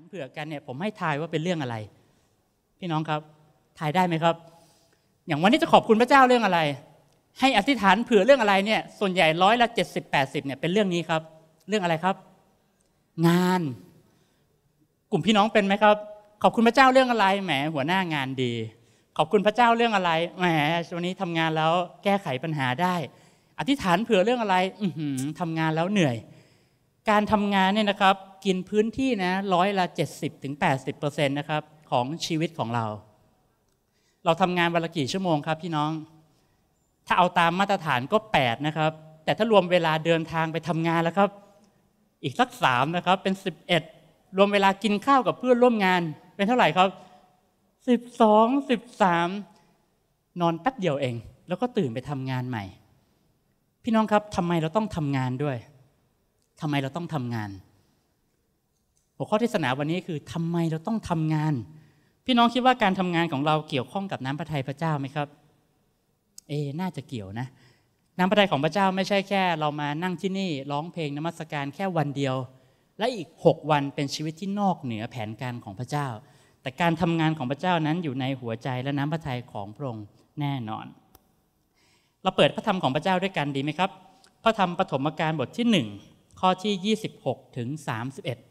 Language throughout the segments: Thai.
ันเผื่อกันเนี่ย ผมให้ทายว่าเป็นเรื่องอะไร พี่น้องครับ ทายได้ไหมครับ อย่างวันนี้จะขอบคุณพระเจ้าเรื่องอะไร ให้อธิษฐานเผื่อเรื่องอะไรเนี่ย ส่วนใหญ่ร้อยละเจ็ดสิบแปดสิบเนี่ยเป็นเรื่องนี้ครับ เรื่องอะไรครับ งาน กลุ่มพี่น้องเป็นไหมครับ ขอบคุณพระเจ้าเรื่องอะไรแหมหัวหน้างานดี ขอบคุณพระเจ้าเรื่องอะไรแหมวันนี้ทำงานแล้ว แก้ไขปัญหาได้ อธิษฐานเผื่อเรื่องอะไร อืทำงานแล้วเหนื่อย การทำงานเนี่ยนะครับกินพื้นที่นะร้อยละ70-80%ถึง 80%นะครับของชีวิตของเรา เราทำงานวันละกี่ชั่วโมงครับพี่น้อง ถ้าเอาตามมาตรฐานก็8นะครับแต่ถ้ารวมเวลาเดินทางไปทำงานแล้วครับอีกสักสามนะครับ เป็น 11 รวมเวลากินข้าวกับเพื่อนร่วมงานเป็นเท่าไหร่ครับ12 13นอนแป๊บเดียวเอง แล้วก็ตื่นไปทำงานใหม่ พี่น้องครับทำไมเราต้องทำงานด้วยทำไมเราต้องทำงานัวข้อเทศนาวันนี้คือทำไมเราต้องทำงาน พี่น้องคิดว่าการทำงานของเราเกี่ยวข้องกับน้ำพระทัยพระเจ้าไหมครับ เอน่าจะเกี่ยวนะ น้ำพระทัยของพระเจ้าไม่ใช่แค่เรามานั่งที่นี่ร้องเพลงนมัสการแค่วันเดียว และอีก 6 วันเป็นชีวิตที่นอกเหนือแผนการของพระเจ้า แต่การทำงานของพระเจ้านั้นอยู่ในหัวใจและน้ำพระทัยของพระองค์แน่นอน เราเปิดพระธรรมของพระเจ้าด้วยกันดีไหมครับ พระธรรมปฐมกาลบทที่ 1 ข้อที่ 26ถึง31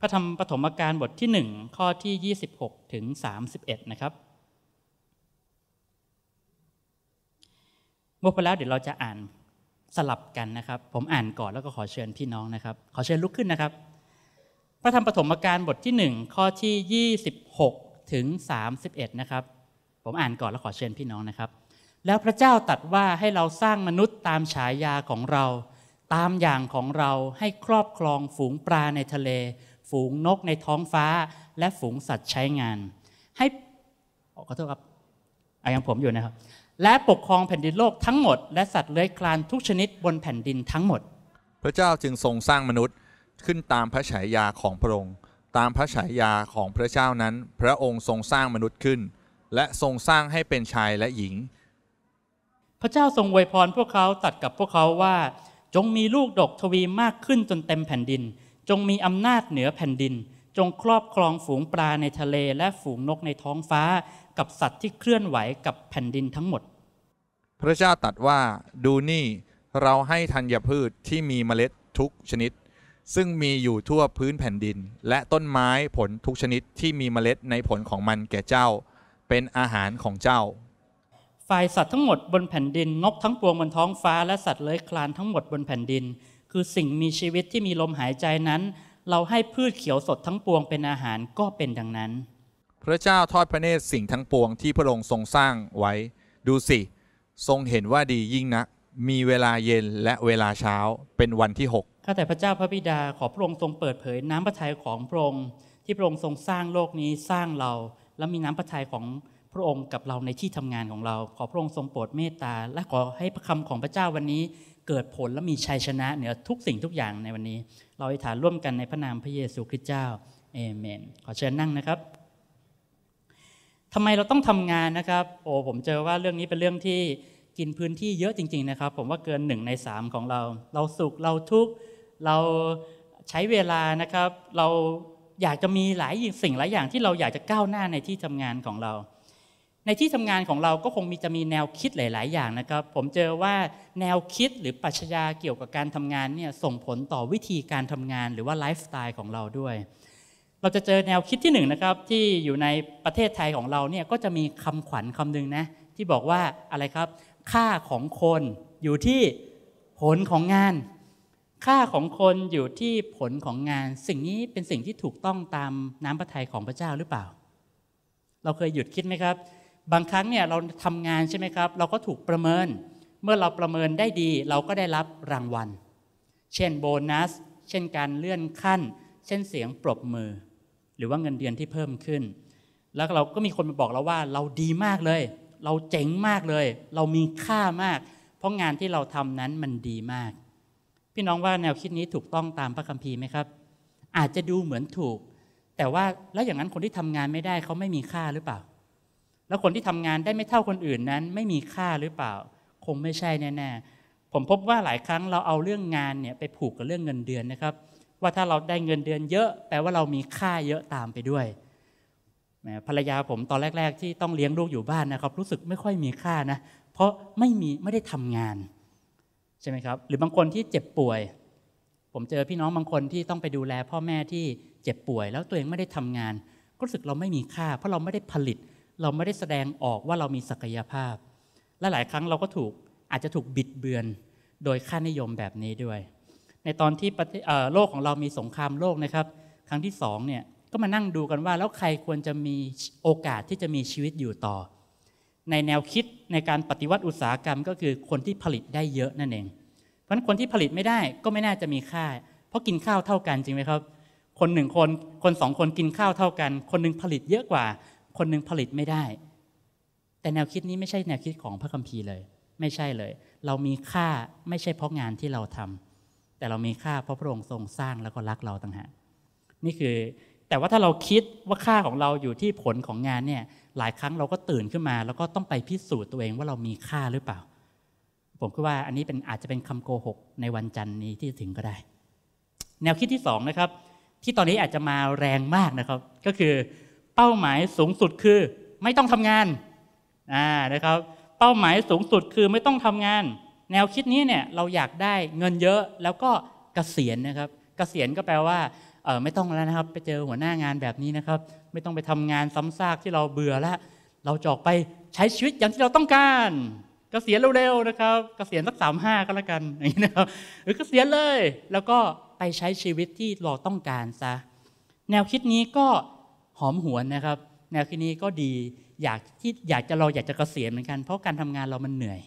พระธรรมปฐมกาลบทที่ 1 ข้อที่ 26 ถึง 31 นะครับเมดไปแล้วเดี๋ยวเราจะอ่านสลับกันนะครับ ผมอ่านก่อนแล้วก็ขอเชิญพี่น้องนะครับ ขอเชิญลุกขึ้นนะครับพระธรรมปฐมกาลบทที่ 1 ข้อที่ 26 ถึง 31 นะครับ ผมอ่านก่อนแล้วขอเชิญพี่น้องนะครับ แล้วพระเจ้าตัดว่าให้เราสร้างมนุษย์ตามฉายาของเราตามอย่างของเราให้ครอบครองฝูงปลาในทะเลฝูงนกในท้องฟ้าและฝูงสัตว์ใช้งาน ให้ขอโทษครับอายังผมอยู่นะครับ และปกครองแผ่นดินโลกทั้งหมด และสัตว์เลื้อยคลานทุกชนิดบนแผ่นดินทั้งหมด พระเจ้าจึงทรงสร้างมนุษย์ขึ้นตามพระฉายาของพระองค์ ตามพระฉายาของพระเจ้านั้นพระองค์ทรงสร้างมนุษย์ขึ้น และทรงสร้างให้เป็นชายและหญิง พระเจ้าทรงอวยพรพวกเขาตัดกับพวกเขาว่าจงมีลูกดกทวีมากขึ้นจนเต็มแผ่นดินจงมีอำนาจเหนือแผ่นดินจงครอบครองฝูงปลาในทะเลและฝูงนกในท้องฟ้า กับสัตว์ที่เคลื่อนไหวกับแผ่นดินทั้งหมด พระเจ้าตรัสว่าดูนี่เราให้ธัญพืชที่มีเมล็ดทุกชนิด ซึ่งมีอยู่ทั่วพื้นแผ่นดิน และต้นไม้ผลทุกชนิดที่มีเมล็ดในผลของมันแก่เจ้า เป็นอาหารของเจ้าฝ่ายสัตว์ทั้งหมดบนแผ่นดินนกทั้งปวงบนท้องฟ้าและสัตว์เลื้อยคลานทั้งหมดบนแผ่นดินคือ สิ่งมีชีวิตที่มีลมหายใจนั้น เราให้พืชเขียวสดทั้งปวงเป็นอาหารก็เป็นดังนั้น พระเจ้าทอดพระเนตรสิ่งทั้งปวงที่พระองค์ทรงสร้างไว้ ดูสิ ทรงเห็นว่าดียิ่งนัก มีเวลาเย็นและเวลาเช้าเป็นวันที่6ข้าแต่พระเจ้าพระบิดาขอพระองค์ทรงเปิดเผยน้ำพระทัยของพระองค์ที่พระองค์ทรงสร้างโลกนี้สร้างเรา และมีน้ำพระทัยของพระองค์กับเราในที่ทำงานของเราขอพระองค์ทรงโปรดเมตตาและขอให้พระคำของพระเจ้าวันนี้ เกิดผลและมีชัยชนะเหนือทุกสิ่งทุกอย่างในวันนี้ เราอธิษฐานร่วมกันในพระนามพระเยซูคริสต์เจ้าเอเมน ขอเชิญนั่งนะครับทำไมเราต้องทำงานนะครับ โอ้ ผมเจอว่าเรื่องนี้เป็นเรื่องที่กินพื้นที่เยอะจริง ๆนะครับ ผมว่าเกินหนึ่งในสามของเรา เราสุข เราทุกข์ เราใช้เวลานะครับ เราอยากจะมีหลายสิ่งหลายอย่างที่เราอยากจะก้าวหน้าในที่ทำงานของเราในที่ทำงานของเราก็คงมีจะมีแนวคิดหลาย ๆ อย่างนะครับ ผมเจอว่าแนวคิดหรือปรัชญาเกี่ยวกับการทำงานเนี่ยส่งผลต่อวิธีการทำงาน หรือว่าไลฟ์สไตล์ของเราด้วยเราจะเจอแนวคิดที่1นนะครับ ที่อยู่ในประเทศไทยของเราเนี่ยก็จะมีคำขวัญคำนึงนะ ที่บอกว่าอะไรครับ ค่าของคนอยู่ที่ผลของงาน ค่าของคนอยู่ที่ผลของงาน สิ่งนี้เป็นสิ่งที่ถูกต้องตามน้ำพระทัยของพระเจ้าหรือเปล่า เราเคยหยุดคิดไหมครับบางครั้งเนี่ยเราทำงานใช่ไหมครับ เราก็ถูกประเมิน เมื่อเราประเมินได้ดี เราก็ได้รับรางวัลเช่นโบนัสเช่นการเลื่อนขั้น เช่นเสียงปรบมือ หรือว่าเงินเดือนที่เพิ่มขึ้น แล้วเราก็มีคนมาบอกเราว่าเราดีมากเลย เราเจ๋งมากเลย เรามีค่ามาก เพราะงานที่เราทำนั้นมันดีมาก พี่น้องว่าแนวคิดนี้ถูกต้องตามพระคัมภีร์ไหมครับ อาจจะดูเหมือนถูก แต่ว่าแล้วอย่างนั้นคนที่ทำงานไม่ได้เขาไม่มีค่าหรือเปล่าแล้วคนที่ทำงานได้ไม่เท่าคนอื่นนั้น ไม่มีค่าหรือเปล่า คงไม่ใช่แน่ๆ ผมพบว่าหลายครั้งเราเอาเรื่องงานเนี่ยไปผูกกับเรื่องเงินเดือนนะครับ ว่าถ้าเราได้เงินเดือนเยอะแปลว่าเรามีค่าเยอะตามไปด้วยภรรยาผมตอนแรก ๆ ที่ต้องเลี้ยงลูกอยู่บ้านนะครับ รู้สึกไม่ค่อยมีค่านะ เพราะไม่มีไม่ได้ทำงานใช่ไหมครับ หรือบางคนที่เจ็บป่วย ผมเจอพี่น้องบางคนที่ต้องไปดูแล พ่อแม่ที่เจ็บป่วย แล้วตัวเองไม่ได้ทำงานก็รู้สึกเราไม่มีค่า เพราะเราไม่ได้ผลิตเราไม่ได้แสดงออกว่าเรามีศักยภาพ และหลายครั้งเราก็ถูกอาจจะถูกบิดเบือน โดยค่านิยมแบบนี้ด้วย ในตอนที่โลกของเรามีสงครามโลกนะครับ ครั้งที่สองเนี่ยก็มานั่งดูกันว่าแล้วใครควรจะมีโอกาสที่จะมีชีวิตอยู่ต่อ ในแนวคิดในการปฏิวัติอุตสาหกรรมก็คือ คนที่ผลิตได้เยอะนั่นเอง เพราะฉะนั้นคนที่ผลิตไม่ได้ก็ไม่น่าจะมีค่า เพราะกินข้าวเท่ากันจริงไหมครับ คนหนึ่งคนคนสองคนกินข้าวเท่ากัน คนนึงผลิตเยอะกว่าคนหนึ่งผลิตไม่ได้ แต่แนวคิดนี้ไม่ใช่แนวคิดของพระคัมภีร์เลย ไม่ใช่เลย เรามีค่าไม่ใช่เพราะงานที่เราทำ แต่เรามีค่าเพราะพระองค์ทรงสร้างแล้วก็รักเราต่างหากนี่คือแต่ว่าถ้าเราคิดว่าค่าของเราอยู่ที่ผลของงานเนี่ย หลายครั้งเราก็ตื่นขึ้นมา แล้วก็ต้องไปพิสูจน์ตัวเองว่าเรามีค่าหรือเปล่า ผมคิดว่า อันนี้เป็นอาจจะเป็นคำโกหกในวันจันทร์นี้ที่ถึงก็ได้ แนวคิดที่สองนะครับ ที่ตอนนี้อาจจะมาแรงมากนะครับ ก็คือเป้าหมายสูงสุดคือไม่ต้องทำงานอ่านะครับ เป้าหมายสูงสุดคือไม่ต้องทำงาน แนวคิดนี้เนี่ยเราอยากได้เงินเยอะแล้วก็เกษียณนะครับ เกษียณก็แปลว่าเออไม่ต้องแล้วนะครับ ไปเจอหัวหน้างานแบบนี้นะครับ ไม่ต้องไปทำงานซ้ำซากที่เราเบื่อ แล้วเราจอกไปใช้ชีวิตอย่างที่เราต้องการ เกษียณเร็วๆนะครับกเกษียณสักสามห้าก็แล้วกันอย่างนี้นะครับหรือกเกษียณเลย แล้วก็ไปใช้ชีวิตที่เราต้องการซะแนวคิดนี้ก็หอมหวนนะครับแนวคิดนี้ก็ดีอยากที่อยากจะเราอยากจะกะเกษียณเหมือนกันเพราะการทำงานเรามันเหนื่อย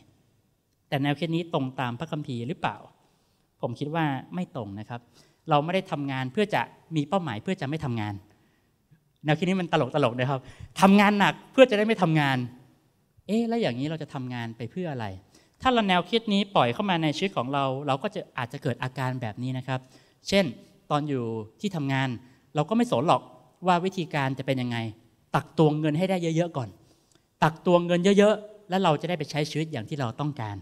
แต่แนวคิดนี้ตรงตามพระคัมภีร์หรือเปล่า ผมคิดว่าไม่ตรงนะครับ เราไม่ได้ทำงานเพื่อจะมีเป้าหมายเพื่อจะไม่ทำงาน แนวคิดนี้มันตลกตลกนะครับทำงานหนักเพื่อจะได้ไม่ทำงานเอ๊ะแล้วอย่างนี้เราจะทำงานไปเพื่ออะไร ถ้าเราแนวคิดนี้ปล่อยเข้ามาในชีวิตของเรา เราก็จะอาจจะเกิดอาการแบบนี้นะครับ เช่นตอนอยู่ที่ทำงานเราก็ไม่สนหรอกว่าวิธีการจะเป็นยังไง ตักตวงเงินให้ได้เยอะ ๆ ก่อน ตักตวงเงินเยอะๆแล้วเราจะได้ไปใช้ชีวิต อย่างที่เราต้องการ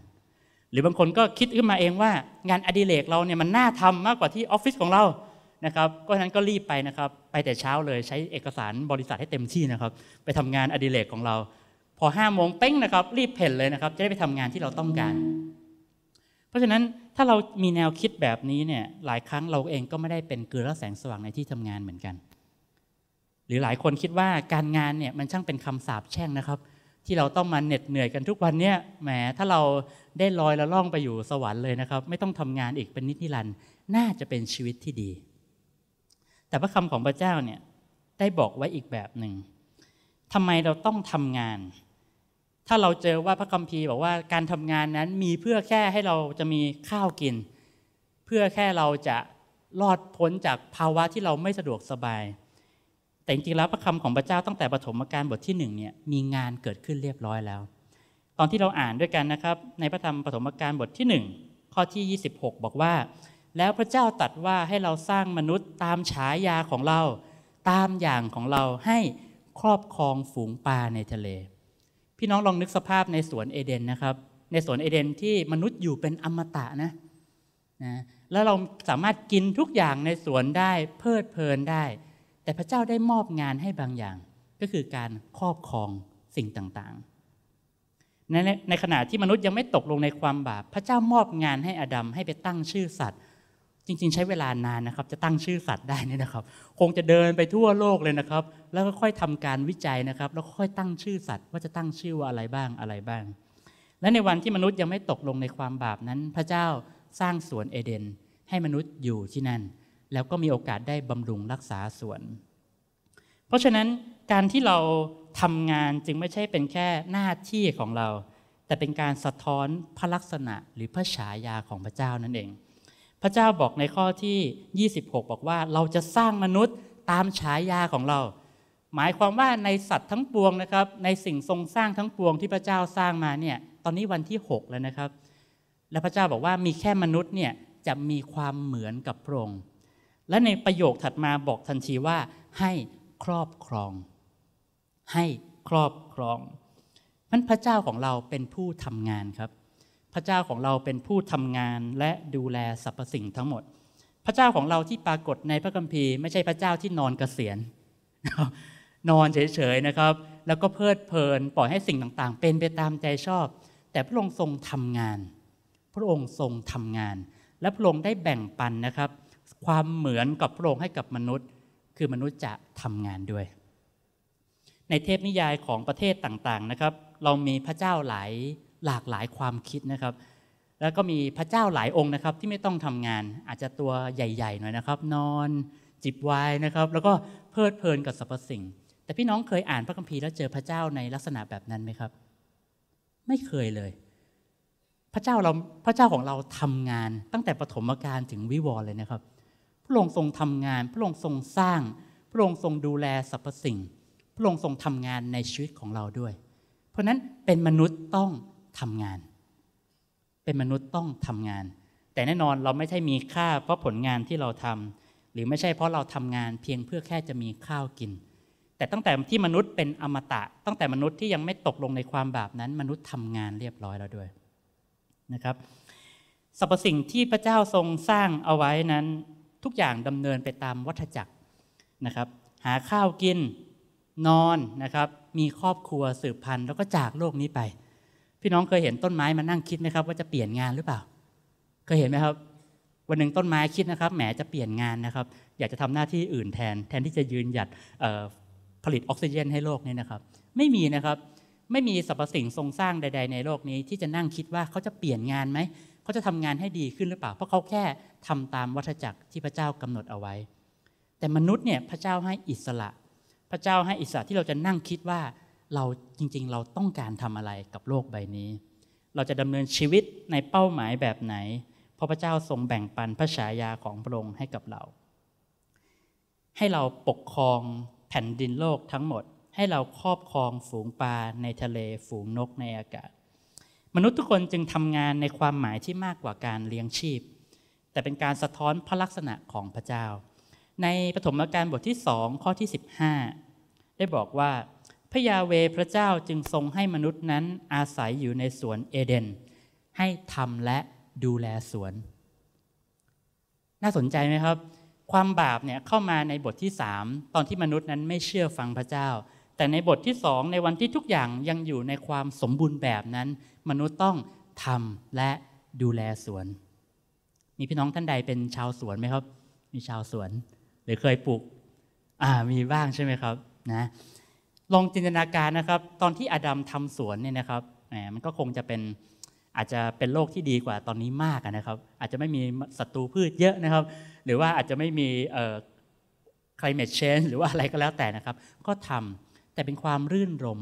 หรือบางคนก็คิดขึ้นมาเองว่างานอดิเรกเราเนี่ยมันน่าทำมากกว่าที่ออฟฟิศของเรา นะครับ ก็ฉะนั้นก็รีบไปนะครับ ไปแต่เช้าเลยใช้เอกสารบริษัทให้เต็มที่นะครับ ไปทำงานอดิเรกของเรา พอห้าโมงเป้งนะครับรีบเพ่นเลยนะครับ จะได้ไปทำงานที่เราต้องการ เพราะฉะนั้นถ้าเรามีแนวคิดแบบนี้เนี่ยหลายครั้งเราเองก็ไม่ได้เป็นเกลือและแสงสว่างในที่ ทำงานเหมือนกันหรือหลายคนคิดว่าการงานเนี่ยมันช่างเป็นคำสาปแช่งนะครับ ที่เราต้องมาเหน็ดเหนื่อยกันทุกวันเนี่ยแหมถ้าเราได้ลอยละล่องไปอยู่สวรรค์เลยนะครับ ไม่ต้องทำงานอีกเป็นนิจนิรันด์น่าจะเป็นชีวิตที่ดี แต่พระคำของพระเจ้าเนี่ยได้บอกไว้อีกแบบหนึ่งทำไมเราต้องทำงาน ถ้าเราเจอว่าพระคัมภีร์บอกว่าการทำงานนั้นมีเพื่อแค่ให้เราจะมีข้าวกิน เพื่อแค่เราจะรอดพ้นจากภาวะที่เราไม่สะดวกสบายแต่จริงๆแล้วพระคำของพระเจ้าตั้งแต่ปฐมกาลบทที่หนึ่งเนี่ยมีงานเกิดขึ้นเรียบร้อยแล้ว ตอนที่เราอ่านด้วยกันนะครับในพระธรรมปฐมกาลบทที่ 1 ข้อที่ 26 บอกว่า แล้วพระเจ้าตัดว่าให้เราสร้างมนุษย์ตามฉายาของเราตามอย่างของเราให้ครอบครองฝูงปลาในทะเล พี่น้องลองนึกสภาพในสวนเอเดนนะครับ ในสวนเอเดนที่มนุษย์อยู่เป็นอมตะนะนะแล้วเราสามารถกินทุกอย่างในสวนได้เพลิดเพลินได้แต่พระเจ้าได้มอบงานให้บางอย่าง ก็คือการครอบครองสิ่งต่างๆ ในในขณะที่มนุษย์ยังไม่ตกลงในความบาป พระเจ้ามอบงานให้อดัมให้ไปตั้งชื่อสัตว์ จริงๆ ใช้เวลานานนะครับจะตั้งชื่อสัตว์ได้นี่นะครับ คงจะเดินไปทั่วโลกเลยนะครับ แล้วก็ค่อยทำการวิจัยนะครับแล้วค่อยตั้งชื่อสัตว์ว่าจะตั้งชื่อว่าอะไรบ้างอะไรบ้าง และในวันที่มนุษย์ยังไม่ตกลงในความบาปนั้นพระเจ้าสร้างสวนเอเดนให้มนุษย์อยู่ที่นั่นแล้วก็มีโอกาสได้บำรุงรักษาส่วน เพราะฉะนั้นการที่เราทำงานจึงไม่ใช่เป็นแค่หน้าที่ของเรา แต่เป็นการสะท้อนพระลักษณะ หรือพระฉายาของพระเจ้านั่นเอง พระเจ้าบอกในข้อที่ 26 บอกว่าเราจะสร้างมนุษย์ตามฉายาของเรา หมายความว่าในสัตว์ทั้งปวงนะครับ ในสิ่งทรงสร้างทั้งปวงที่พระเจ้าสร้างมาเนี่ยตอนนี้วันที่6แล้วนะครับ และพระเจ้าบอกว่ามีแค่มนุษย์เนี่ยจะมีความเหมือนกับพระองค์และในประโยคถัดมาบอกทันทีว่าให้ครอบครอง ให้ครอบครองมันพระเจ้าของเราเป็นผู้ทำงานครับ พระเจ้าของเราเป็นผู้ทำงานและดูแลสรรพสิ่งทั้งหมด พระเจ้าของเราที่ปรากฏในพระคัมภีร์ไม่ใช่พระเจ้าที่นอนเกษียณนอนเฉยๆนะครับ แล้วก็เพลิดเพลินปล่อยให้สิ่งต่างๆ เป็นไปตามใจชอบ แต่พระองค์ทรงทำงาน พระองค์ทรงทำงาน และพระองค์ได้แบ่งปันนะครับความเหมือนกับพระองค์ให้กับมนุษย์ คือมนุษย์จะทำงานด้วย ในเทพนิยายของประเทศต่างๆนะครับ เรามีพระเจ้าหลายหลากหลายความคิดนะครับ แล้วก็มีพระเจ้าหลายองค์นะครับ ที่ไม่ต้องทำงานอาจจะตัวใหญ่ ๆ หน่อยนะครับ นอนจิบวายนะครับ แล้วก็เพลิดเพลินกับสรรพสิ่ง แต่พี่น้องเคยอ่านพระคัมภีร์แล้วเจอพระเจ้าในลักษณะแบบนั้นไหมครับ ไม่เคยเลย พระเจ้าเราพระเจ้าของเราทำงานตั้งแต่ปฐมกาลถึงวิวร์เลยนะครับพระองค์ทรงทำงาน พระองค์ทรงสร้าง พระองค์ทรงดูแลสรรพสิ่ง พระองค์ทรงทำงานในชีวิตของเราด้วย เพราะนั้นเป็นมนุษย์ต้องทำงาน เป็นมนุษย์ต้องทำงาน แต่แน่นอนเราไม่ใช่มีค่าเพราะผลงานที่เราทำ หรือไม่ใช่เพราะเราทำงานเพียงเพื่อแค่จะมีข้าวกิน แต่ตั้งแต่ที่มนุษย์เป็นอมตะ ตั้งแต่มนุษย์ที่ยังไม่ตกลงในความบาปนั้น มนุษย์ทำงานเรียบร้อยแล้วด้วยนะครับ สรรพสิ่งที่พระเจ้าทรงสร้างเอาไว้นั้นทุกอย่างดำเนินไปตามวัฏจักรนะครับ หาข้าวกินนอนนะครับ มีครอบครัวสืบพันธุ์ แล้วก็จากโลกนี้ไป พี่น้องเคยเห็นต้นไม้มานั่งคิดไหมครับ ว่าจะเปลี่ยนงานหรือเปล่า เคยเห็นไหมครับ วันหนึ่งต้นไม้คิดนะครับแหมจะเปลี่ยนงานนะครับ อยากจะทำหน้าที่อื่นแทนแทนที่จะยืนหยัดผลิตออกซิเจนให้โลกนี้นะครับ ไม่มีนะครับ ไม่มีสรรพสิ่งทรงสร้างใด ๆ ในโลกนี้ ที่จะนั่งคิดว่าเขาจะเปลี่ยนงานไหมเขาจะทำงานให้ดีขึ้นหรือเปล่า เพราะเขาแค่ทำตามวัฏจักรที่พระเจ้ากำหนดเอาไว้ แต่มนุษย์เนี่ยพระเจ้าให้อิสระ พระเจ้าให้อิสระที่เราจะนั่งคิดว่าเราจริงๆ เราต้องการทำอะไรกับโลกใบนี้ เราจะดำเนินชีวิตในเป้าหมายแบบไหน เพราะพระเจ้าทรงแบ่งปันพระฉายาของพระองค์ให้กับเรา ให้เราปกครองแผ่นดินโลกทั้งหมด ให้เราครอบครองฝูงปลาในทะเล ฝูงนกในอากาศมนุษย์ทุกคนจึงทำงานในความหมายที่มากกว่าการเลี้ยงชีพ แต่เป็นการสะท้อนพระลักษณะของพระเจ้า ในปฐมกาลบทที่สองข้อที่ 15 ได้บอกว่าพระยาเวพระเจ้าจึงทรงให้มนุษย์นั้นอาศัยอยู่ในสวนเอเดนให้ทำและดูแลสวน น่าสนใจไหมครับ ความบาปเนี่ยเข้ามาในบทที่สามตอนที่มนุษย์นั้นไม่เชื่อฟังพระเจ้าแต่ในบทที่สอง ในวันที่ทุกอย่างยังอยู่ในความสมบูรณ์แบบนั้น มนุษย์ต้องทำและดูแลสวน มีพี่น้องท่านใดเป็นชาวสวนไหมครับ มีชาวสวนหรือเคยปลูกอ่ามีบ้างใช่ไหมครับนะลองจินตนาการนะครับ ตอนที่อดัมทำสวนเนี่ยนะครับแหมมันก็คงจะเป็นอาจจะเป็นโลกที่ดีกว่าตอนนี้มากนะครับ อาจจะไม่มีศัตรูพืชเยอะนะครับหรือว่าอาจจะไม่มี climate change หรือว่าอะไรก็แล้วแต่นะครับ ก็ทำแต่เป็นความรื่นรม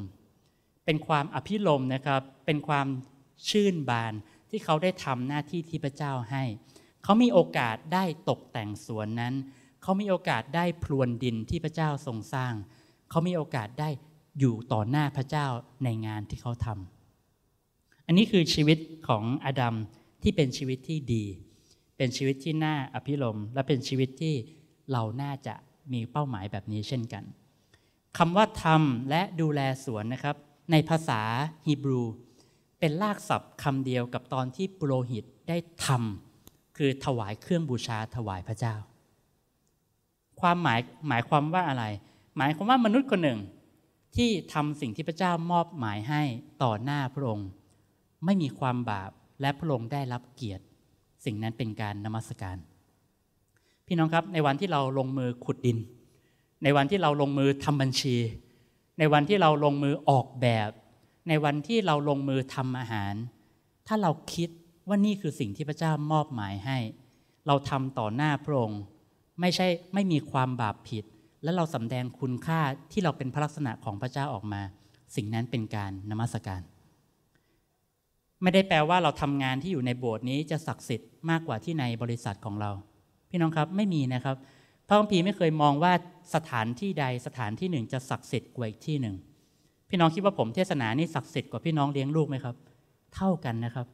เป็นความอภิรมนะครับ เป็นความชื่นบานที่เขาได้ทำหน้าที่ที่พระเจ้าให้ เขามีโอกาสได้ตกแต่งสวนนั้น เขามีโอกาสได้พลวนดินที่พระเจ้าทรงสร้าง เขามีโอกาสได้อยู่ต่อหน้าพระเจ้าในงานที่เขาทำ อันนี้คือชีวิตของอดัมที่เป็นชีวิตที่ดี เป็นชีวิตที่น่าอภิรม และเป็นชีวิตที่เราน่าจะมีเป้าหมายแบบนี้เช่นกันคำว่าทำและดูแลสวนนะครับ ในภาษาฮีบรู เป็นลากศัพท์คำเดียวกับตอนที่ปุโรหิตได้ทำคือถวายเครื่องบูชาถวายพระเจ้า ความหมายหมายความว่าอะไร หมายความว่ามนุษย์คน หนึ่ง ที่ทำสิ่งที่พระเจ้ามอบหมายให้ต่อหน้าพระองค์ ไม่มีความบาปและพระองค์ได้รับเกียรติ สิ่งนั้นเป็นการนมัสการ พี่น้องครับในวันที่เราลงมือขุดดินในวันที่เราลงมือทำบัญชี ในวันที่เราลงมือออกแบบ ในวันที่เราลงมือทำอาหาร ถ้าเราคิดว่านี่คือสิ่งที่พระเจ้ามอบหมายให้ เราทำต่อหน้าพระองค์ไม่ใช่ไม่มีความบาปผิด และเราสำแดงคุณค่าที่เราเป็นพระลักษณะของพระเจ้าออกมา สิ่งนั้นเป็นการนมัสการ ไม่ได้แปลว่าเราทำงานที่อยู่ในโบสถ์นี้ จะศักดิ์สิทธิ์มากกว่าที่ในบริษัทของเรา พี่น้องครับไม่มีนะครับพระคัมภีร์ไม่เคยมองว่าสถานที่ใดสถานที่หนึ่งจะศักดิ์สิทธิ์กว่าอีกที่หนึ่ง พี่น้องคิดว่าผมเทศนานี่ศักดิ์สิทธิ์กว่าพี่น้องเลี้ยงลูกไหมครับเท่ากันนะครับ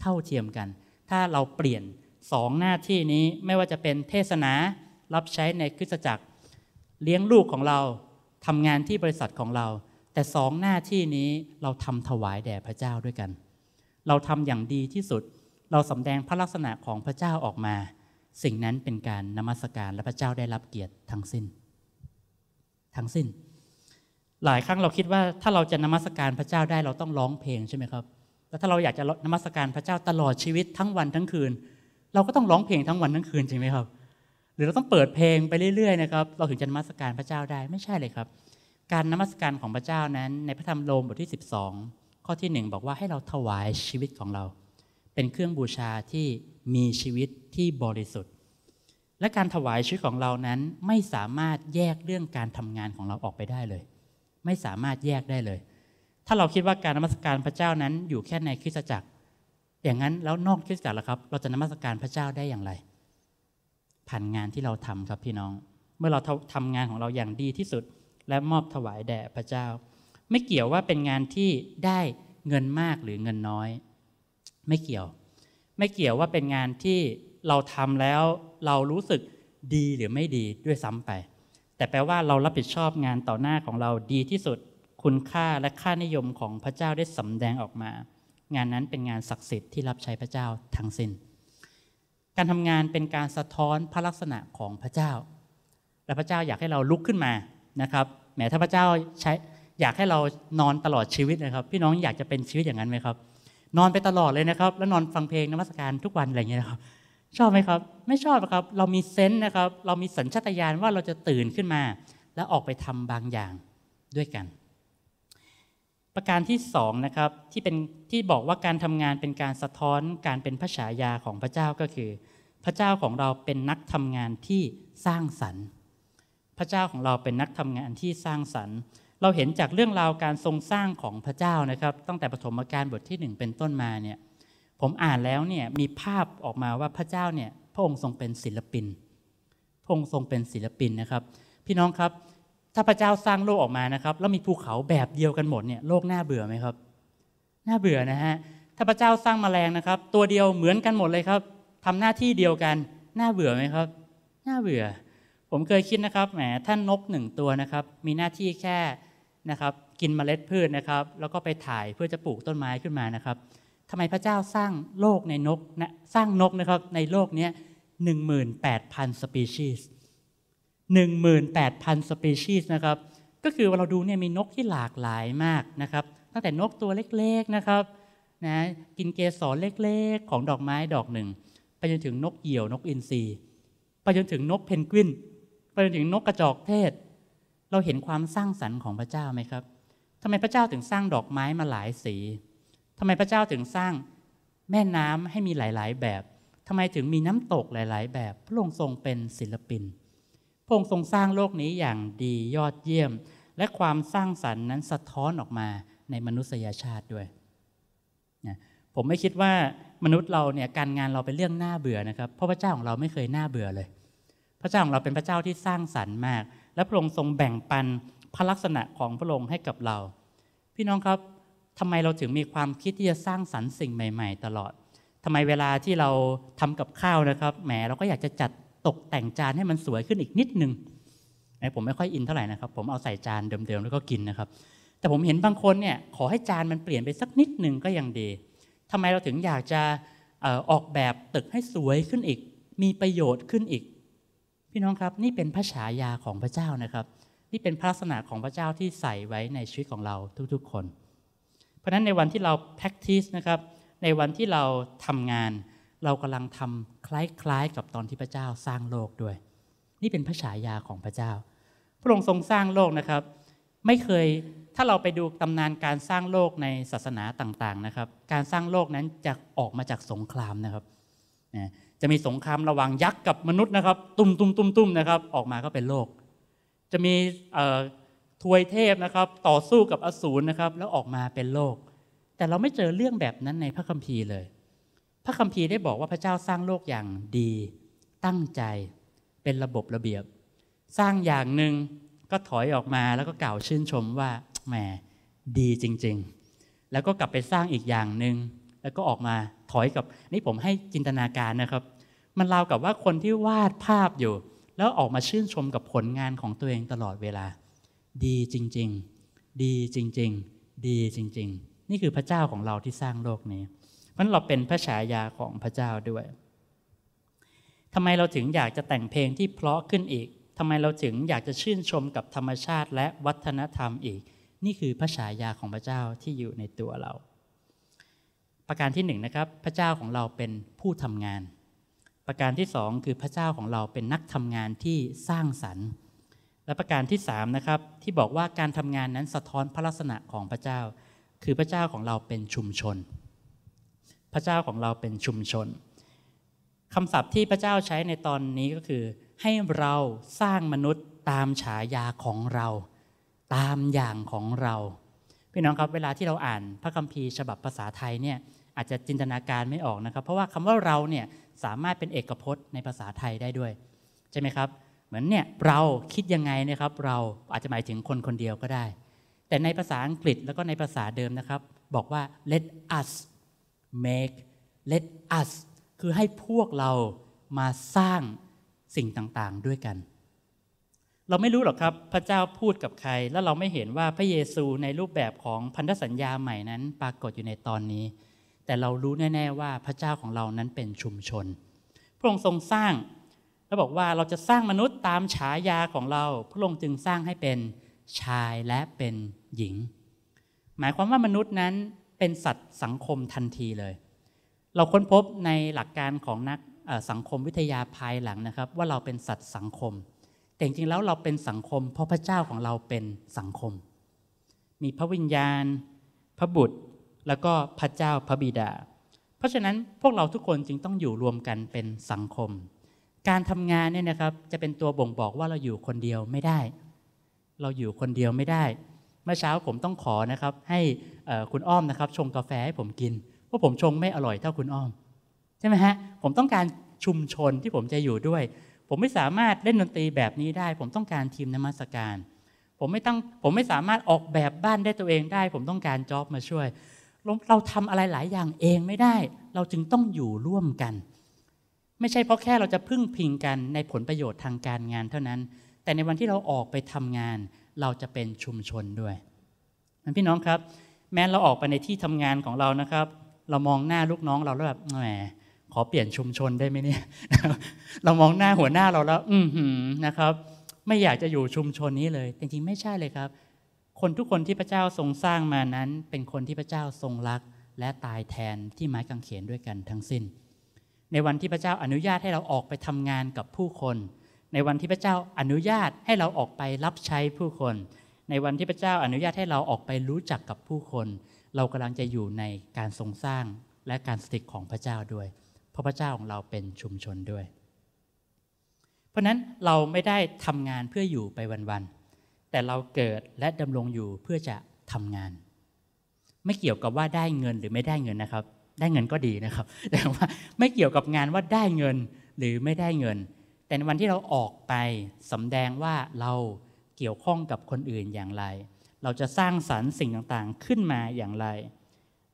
เท่าเทียมกัน ถ้าเราเปลี่ยนสองหน้าที่นี้ไม่ว่าจะเป็นเทศนารับใช้ในคริสตจักรเลี้ยงลูกของเรา ทำงานที่บริษัทของเรา แต่สองหน้าที่นี้เราทำถวายแด่พระเจ้าด้วยกัน เราทำอย่างดีที่สุด เราสำแดงพระลักษณะของพระเจ้าออกมาสิ่งนั้นเป็นการนมัสการและพระเจ้าได้รับเกียรติทั้งสิ้น ทั้งสิ้น หลายครั้งเราคิดว่าถ้าเราจะนมัสการพระเจ้าได้เราต้องร้องเพลงใช่ไหมครับแล้วถ้าเราอยากจะนมัสการพระเจ้าตลอดชีวิตทั้งวันทั้งคืน เราก็ต้องร้องเพลงทั้งวันทั้งคืนจริงไหมครับ หรือเราต้องเปิดเพลงไปเรื่อยๆนะครับเราถึงจะนมัสการพระเจ้าได้ไม่ใช่เลยครับ การนมัสการของพระเจ้านั้น ในพระธรรมโรมบทที่ 12 ข้อที่ 1 บอกว่าให้เราถวายชีวิตของเราเป็นเครื่องบูชาที่มีชีวิตที่บริสุทธิ์ และการถวายชีวิตของเรานั้นไม่สามารถแยกเรื่องการทำงานของเราออกไปได้เลย ไม่สามารถแยกได้เลย ถ้าเราคิดว่าการนมัสการพระเจ้านั้นอยู่แค่ในคริสตจักร อย่างนั้นแล้วนอกคริสตจักรล่ะครับ เราจะนมัสการพระเจ้าได้อย่างไร ผ่านงานที่เราทำครับพี่น้อง เมื่อเราทำงานของเราอย่างดีที่สุด และมอบถวายแด่พระเจ้า ไม่เกี่ยวว่าเป็นงานที่ได้เงินมากหรือเงินน้อยไม่เกี่ยว ไม่เกี่ยวว่าเป็นงานที่เราทำแล้ว เรารู้สึกดีหรือไม่ดีด้วยซ้ำไป แต่แปลว่าเรารับผิดชอบงานต่อหน้าของเราดีที่สุด คุณค่าและค่านิยมของพระเจ้าได้สำแดงออกมา งานนั้นเป็นงานศักดิ์สิทธิ์ที่รับใช้พระเจ้าทั้งสิน้น การทำงานเป็นการสะท้อนพระลักษณะของพระเจ้า และพระเจ้าอยากให้เราลุกขึ้นมานะครับ แม้ถ้าพระเจ้าใช้อยากให้เรานอนตลอดชีวิตนะครับ พี่น้องอยากจะเป็นชีวิตอย่างนั้นไหมครับนอนไปตลอดเลยนะครับแล้วนอนฟังเพลงนมัสการทุกวันอะไรอย่างเงี้ยครับ ชอบไหมครับ ไม่ชอบครับเรามีเซนส์นะครับ เรามีสัญชาตญาณว่าเราจะตื่นขึ้นมา แล้วออกไปทำบางอย่างด้วยกัน ประการที่สองนะครับที่เป็นที่บอกว่าการทำงานเป็นการสะท้อนการเป็นพระฉายาของพระเจ้าก็คือพระเจ้าของเราเป็นนักทำงานที่สร้างสรรค์ พระเจ้าของเราเป็นนักทำงานที่สร้างสรรค์เราเห็นจากเรื่องราวการทรงสร้างของพระเจ้านะครับตั้งแต่ปฐมกาลบทที่1 เป็นต้นมาเนี่ย ผมอ่านแล้วเนี่ยมีภาพออกมาว่าพระเจ้าเนี่ย พระองค์ทรงเป็นศิลปิน พระองค์ทรงเป็นศิลปินนะครับ พี่น้องครับ ถ้าพระเจ้าสร้างโลกออกมานะครับ แล้วมีภูเขาแบบเดียวกันหมดเนี่ย โลกน่าเบื่อไหมครับน่าเบื่อนะฮะถ้าพระเจ้าสร้างมแมลงนะครับ ตัวเดียวเหมือนกันหมดเลยครับ ทำหน้าที่เดียวกันน่าเบื่อไหมครับน่าเบื่อ ผมเคยคิดนะครับแหมท่านนกหนึ่งตัวนะครับ มีหน้าที่แค่นะครับกินเมล็ดพืชนะครับแล้วก็ไปถ่ายเพื่อจะปลูกต้นไม้ขึ้นมานะครับทำไมพระเจ้าสร้างโลกในนกนะสร้างนกนะครับในโลกนี้หนึ่งหมื่นแปดพันสปีชีส์หนึ่งหมื่นแปดพันสปีชีส์นะครับก็คือเราดูเนี่ยมีนกที่หลากหลายมากนะครับตั้งแต่นกตัวเล็กๆนะครับนะกินเกสรเล็กๆของดอกไม้ดอกหนึ่ง ไปจนถึงนกเหยี่ยวนกอินทรีไปจนถึงนกเพนกวิน ไปจนถึงนกกระจอกเทศเราเห็นความสร้างสรรค์ของพระเจ้าไหมครับ ทำไมพระเจ้าถึงสร้างดอกไม้มาหลายสี ทำไมพระเจ้าถึงสร้างแม่น้ำให้มีหลาย ๆแบบทำไมถึงมีน้ำตกหลาย ๆ แบบ พระองค์ทรงเป็นศิลปิน พระองค์ทรงสร้างโลกนี้อย่างดียอดเยี่ยม และความสร้างสรรค์นั้นสะท้อนออกมาในมนุษยชาติด้วยนะผมไม่คิดว่ามนุษย์เราเนี่ยการงานเราเป็นเรื่องน่าเบื่อนะครับ เพราะพระเจ้าของเราไม่เคยน่าเบื่อเลย พระเจ้าของเราเป็นพระเจ้าที่สร้างสรรค์มากและพระองค์ทรงแบ่งปันพระลักษณะของพระองค์ให้กับเรา พี่น้องครับทำไมเราถึงมีความคิดที่จะสร้างสรรค์สิ่งใหม่ๆ ตลอดทำไมเวลาที่เราทำกับข้าวนะครับแหมเราก็อยากจะจัดตกแต่งจานให้มันสวยขึ้นอีกนิดนึงไอผมไม่ค่อยอินเท่าไหร่นะครับ ผมเอาใส่จานเดิมๆแล้วก็กินนะครับ แต่ผมเห็นบางคนเนี่ยขอให้จานมันเปลี่ยนไปสักนิดนึงก็ยังดีทำไมเราถึงอยากจะออกแบบตึกให้สวยขึ้นอีก มีประโยชน์ขึ้นอีกพี่น้องครับนี่เป็นพระฉายาของพระเจ้านะครับ นี่เป็นพระลักษณะของพระเจ้าที่ใส่ไว้ในชีวิตของเราทุกๆ คนเพราะฉะนั้นในวันที่เรา practice นะครับในวันที่เราทำงาน เรากำลังทำคล้ายๆกับตอนที่พระเจ้าสร้างโลกด้วย นี่เป็นพระฉายาของพระเจ้า พระองค์ทรงสร้างโลกนะครับ ไม่เคยถ้าเราไปดูตำนานการสร้างโลกในศาสนาต่างๆนะครับ การสร้างโลกนั้นจะออกมาจากสงครามนะครับจะมีสงครามระหว่างยักษ์กับมนุษย์นะครับตุ้มตุ้มตุ้มตุ้มนะครับ ออกมาก็เป็นโลก จะมีทวยเทพนะครับ ต่อสู้กับอสูรนะครับ แล้วออกมาเป็นโลก แต่เราไม่เจอเรื่องแบบนั้นในพระคัมภีร์เลย พระคัมภีร์ได้บอกว่าพระเจ้าสร้างโลกอย่างดี ตั้งใจเป็นระบบระเบียบ สร้างอย่างหนึ่งก็ถอยออกมาแล้วก็กล่าวชื่นชมว่าแหมดีจริงๆ แล้วก็กลับไปสร้างอีกอย่างหนึ่งแล้วก็ออกมาถอยกับนี่ผมให้จินตนาการนะครับมันราวกับว่าคนที่วาดภาพอยู่ แล้วออกมาชื่นชมกับผลงานของตัวเองตลอดเวลา ดีจริง ๆ ดีจริง ๆ ดีจริง ๆ นี่คือพระเจ้าของเราที่สร้างโลกนี้ เพราะเราเป็นพระฉายาของพระเจ้าด้วยทำไมเราถึงอยากจะแต่งเพลงที่เพลาะขึ้นอีกทำไมเราถึงอยากจะชื่นชมกับธรรมชาติและวัฒนธรรมอีก นี่คือพระฉายาของพระเจ้าที่อยู่ในตัวเรา ประการที่หนึ่งนะครับ พระเจ้าของเราเป็นผู้ทำงานประการที่ 2 คือพระเจ้าของเราเป็นนักทำงานที่สร้างสรรค์ และประการที่ 3 นะครับ ที่บอกว่าการทำงานนั้นสะท้อนพระลักษณะของพระเจ้า คือพระเจ้าของเราเป็นชุมชน พระเจ้าของเราเป็นชุมชน คำศัพท์ที่พระเจ้าใช้ในตอนนี้ก็คือ ให้เราสร้างมนุษย์ตามฉายาของเรา ตามอย่างของเรา พี่น้องครับเวลาที่เราอ่านพระคัมภีร์ฉบับภาษาไทยเนี่ยอาจจะจินตนาการไม่ออกนะครับ เพราะว่าคำว่าเราเนี่ย สามารถเป็นเอกพจน์ในภาษาไทยได้ด้วย ใช่ไหมครับ เหมือนเนี่ยเราคิดยังไงนะครับ เราอาจจะหมายถึงคนคนเดียวก็ได้ แต่ในภาษาอังกฤษแล้วก็ในภาษาเดิมนะครับ บอกว่า let us make let us คือให้พวกเรามาสร้างสิ่งต่างๆด้วยกัน เราไม่รู้หรอกครับพระเจ้าพูดกับใครแล้วเราไม่เห็นว่าพระเยซูในรูปแบบของพันธสัญญาใหม่นั้นปรากฏอยู่ในตอนนี้แต่เรารู้แน่ ๆว่าพระเจ้าของเรานั้นเป็นชุมชน พระองค์ทรงสร้างแล้วบอกว่าเราจะสร้างมนุษย์ตามฉายาของเราพระองค์จึงสร้างให้เป็นชายและเป็นหญิง หมายความว่ามนุษย์นั้นเป็นสัตว์สังคมทันทีเลย เราค้นพบในหลักการของนักสังคมวิทยาภายหลังนะครับ ว่าเราเป็นสัตว์สังคมแต่จริงๆแล้วเราเป็นสังคมเพราะพระเจ้าของเราเป็นสังคม มีพระวิญญาณ พระบุตรแล้วก็พระเจ้าพระบิดา เพราะฉะนั้นพวกเราทุกคนจึงต้องอยู่รวมกันเป็นสังคม การทำงานเนี่ยนะครับจะเป็นตัวบ่งบอกว่าเราอยู่คนเดียวไม่ได้ เราอยู่คนเดียวไม่ได้ เมื่อเช้าผมต้องขอนะครับให้คุณอ้อมนะครับ ชงกาแฟให้ผมกิน เพราะผมชงไม่อร่อยเท่าคุณอ้อม ใช่ไหมฮะ ผมต้องการชุมชนที่ผมจะอยู่ด้วย ผมไม่สามารถเล่นดนตรีแบบนี้ได้ ผมต้องการทีมนมัสการ ผมไม่ต้องผมไม่สามารถออกแบบบ้านได้ตัวเองได้ ผมต้องการจ็อบมาช่วยเราทำอะไรหลายอย่างเองไม่ได้ เราจึงต้องอยู่ร่วมกัน ไม่ใช่เพราะแค่เราจะพึ่งพิงกันในผลประโยชน์ทางการงานเท่านั้น แต่ในวันที่เราออกไปทำงาน เราจะเป็นชุมชนด้วยมันพี่น้องครับ แม้เราออกไปในที่ทำงานของเรานะครับ เรามองหน้าลูกน้องเราแล้วแบบแหมขอเปลี่ยนชุมชนได้ไหมเนี่ยเรามองหน้าหัวหน้าเราแล้ว อืนะครับ ไม่อยากจะอยู่ชุมชนนี้เลยจริงๆไม่ใช่เลยครับคนทุกคนที่พระเจ้าทรงสร้างมานั้น เป็นคนที่พระเจ้าทรงรัก และตายแทนที่ไม้กางเขนด้วยกันทั้งสิ้น ในวันที่พระเจ้าอนุญาตให้เราออกไปทำงานกับผู้คน ในวันที่พระเจ้าอนุญาตให้เราออกไปรับใช้ผู้คน ในวันที่พระเจ้าอนุญาตให้เราออกไปรู้จักกับผู้คน เรากำลังจะอยู่ในการทรงสร้างและการสถิตของพระเจ้าด้วย เพราะพระเจ้าของเราเป็นชุมชนด้วย เพราะนั้นเราไม่ได้ทำงานเพื่ออยู่ไปวันแต่เราเกิดและดำรงอยู่เพื่อจะทำงาน ไม่เกี่ยวกับว่าได้เงินหรือไม่ได้เงินนะครับ ได้เงินก็ดีนะครับแต่ว่าไม่เกี่ยวกับงานว่าได้เงินหรือไม่ได้เงิน แต่ในวันที่เราออกไปสำแดงว่าเราเกี่ยวข้องกับคนอื่นอย่างไร เราจะสร้างสรรค์สิ่งต่างๆขึ้นมาอย่างไร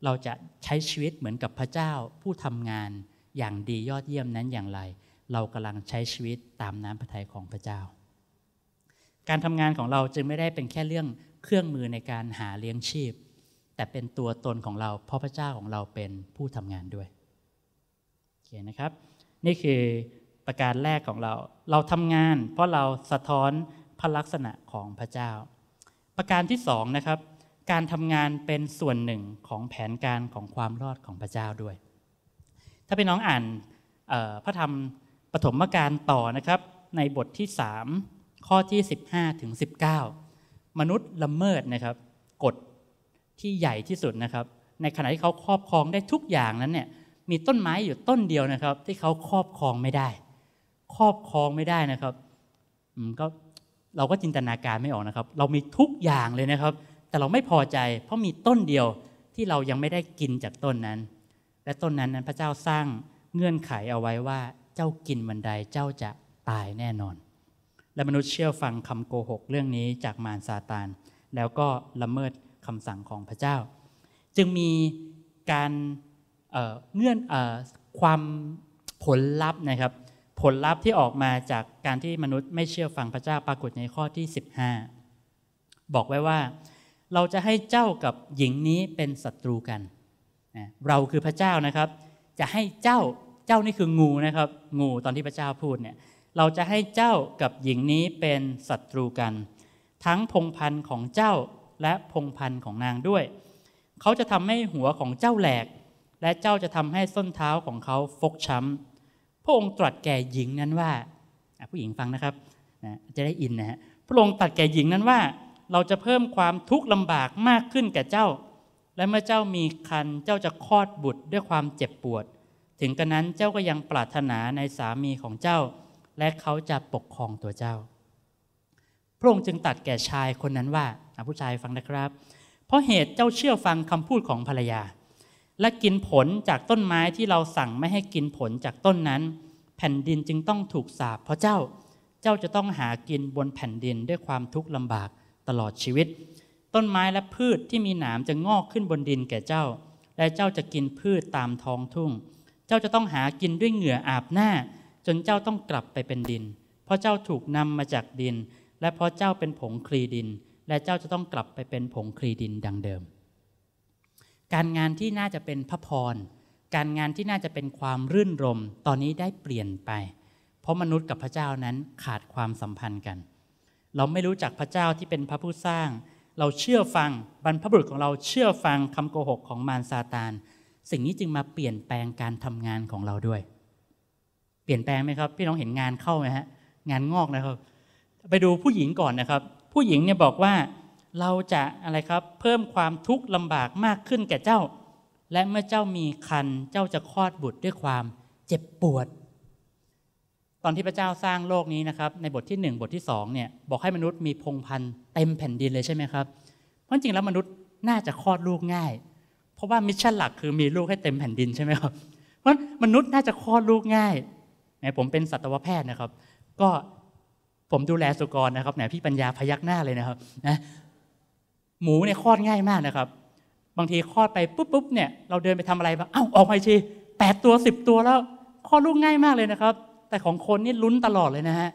เราจะใช้ชีวิตเหมือนกับพระเจ้า ผู้ทำงานอย่างดียอดเยี่ยมนั้นอย่างไร เรากำลังใช้ชีวิตตามน้ำพระทัยของพระเจ้าการทำงานของเราจึงไม่ได้เป็นแค่เรื่องเครื่องมือในการหาเลี้ยงชีพ แต่เป็นตัวตนของเราเพราะพระเจ้าของเราเป็นผู้ทำงานด้วยโอเคนะครับ นี่คือประการแรกของเรา เราทำงานเพราะเราสะท้อนพระลักษณะของพระเจ้า ประการที่สองนะครับ การทำงานเป็นส่วนหนึ่งของแผนการของความรอดของพระเจ้าด้วย ถ้าพี่น้องอ่านพระธรรมปฐมกาลต่อนะครับ ในบทที่สามข้อที่ 15ถึง19 มนุษย์ละเมิดนะครับกฎที่ใหญ่ที่สุดนะครับ ในขณะที่เขาครอบครองได้ทุกอย่างนั้นเนี่ย มีต้นไม้อยู่ต้นเดียวนะครับ ที่เขาครอบครองไม่ได้ครอบครองไม่ได้นะครับก็เราก็จินตนาการไม่ออกนะครับ เรามีทุกอย่างเลยนะครับ แต่เราไม่พอใจ เพราะมีต้นเดียวที่เรายังไม่ได้กินจากต้นนั้น และต้นนั้นนั้นพระเจ้าสร้างเงื่อนไขเอาไว้ว่า เจ้ากินวันใดเจ้าจะตายแน่นอนและมนุษย์เชื่อฟังคำโกหกเรื่องนี้จากมารซาตาน แล้วก็ละเมิดคำสั่งของพระเจ้า จึงมีการเงื่อนความผลลัพธ์นะครับ ผลลัพธ์ที่ออกมาจากการที่มนุษย์ไม่เชื่อฟังพระเจ้าปรากฏในข้อที่ 15 บอกไว้ว่าเราจะให้เจ้ากับหญิงนี้เป็นศัตรูกัน เราคือพระเจ้านะครับ จะให้เจ้าเจ้านี่คืองูนะครับ งูตอนที่พระเจ้าพูดเนี่ยเราจะให้เจ้ากับหญิงนี้เป็นศัตรูกัน ทั้งพงพันธ์ของเจ้าและพงพันธ์ของนางด้วย เขาจะทำให้หัวของเจ้าแหลก และเจ้าจะทำให้ส้นเท้าของเขาฟกช้ำพระองค์ตรัสแก่หญิงนั้นว่าผู้หญิงฟังนะครับจะได้อินนะฮะพระองค์ตรัสแก่หญิงนั้นว่า เราจะเพิ่มความทุกข์ลำบากมากขึ้นแก่เจ้า และเมื่อเจ้ามีคันเจ้าจะคลอดบุตรด้วยความเจ็บปวด ถึงกระนั้นเจ้าก็ยังปรารถนาในสามีของเจ้าและเขาจะปกครองตัวเจ้า พระองค์จึงตัดแก่ชายคนนั้นว่าผู้ชายฟังนะครับ เพราะเหตุเจ้าเชื่อฟังคำพูดของภรรยา และกินผลจากต้นไม้ที่เราสั่งไม่ให้กินผลจากต้นนั้น แผ่นดินจึงต้องถูกสาปเพราะเจ้า เจ้าจะต้องหากินบนแผ่นดินด้วยความทุกข์ลำบากตลอดชีวิต ต้นไม้และพืชที่มีหนามจะงอกขึ้นบนดินแก่เจ้า และเจ้าจะกินพืชตามท้องทุ่ง เจ้าจะต้องหากินด้วยเหงื่ออาบหน้าจนเจ้าต้องกลับไปเป็นดิน เพราะเจ้าถูกนำมาจากดิน และเพราะเจ้าเป็นผงคลีดิน และเจ้าจะต้องกลับไปเป็นผงคลีดินดังเดิม การงานที่น่าจะเป็นพระพร การงานที่น่าจะเป็นความรื่นรม ตอนนี้ได้เปลี่ยนไป เพราะมนุษย์กับพระเจ้านั้นขาดความสัมพันธ์กัน เราไม่รู้จักพระเจ้าที่เป็นพระผู้สร้าง เราเชื่อฟังบรรพบุรุษของเราเชื่อฟังคำโกหกของมารซาตาน สิ่งนี้จึงมาเปลี่ยนแปลงการทำงานของเราด้วยลี่ยนแปลงไหมครับ พี่น้องเห็นงานเข้าไหมฮะงานงอกนะครับ ไปดูผู้หญิงก่อนนะครับ ผู้หญิงเนี่ยบอกว่าเราจะอะไรครับเพิ่มความทุกข์ลำบากมากขึ้นแก่เจ้า และเมื่อเจ้ามีคันเจ้าจะคลอดบุตรด้วยความเจ็บปวด ตอนที่พระเจ้าสร้างโลกนี้นะครับ ในบทที่ 1 บทที่2เนี่ย บอกให้มนุษย์มีพงพันเต็มแผ่นดินเลยใช่ไหมครับเพราะจริงแล้วมนุษย์น่าจะคลอดลูกง่าย เพราะว่ามิชชั่นหลักคือมีลูกให้เต็มแผ่นดินใช่ไหมครับเพราะมนุษย์น่าจะคลอดลูกง่ายนผมเป็นสัตวแพทย์นะครับ ก็ผมดูแลสุกรนะครับไหนพี่ปัญญาพยักหน้าเลยนะครับ นะ หมูเนี่ยคลอดง่ายมากนะครับ บางทีคลอดไปปุ๊บปุ๊บเนี่ยเราเดินไปทำอะไรบ้างเอ้าออกมาชีแปดตัวสิบตัวแล้วคลอดลูกง่ายมากเลยนะครับ แต่ของคนนี่ลุ้นตลอดเลยนะฮะ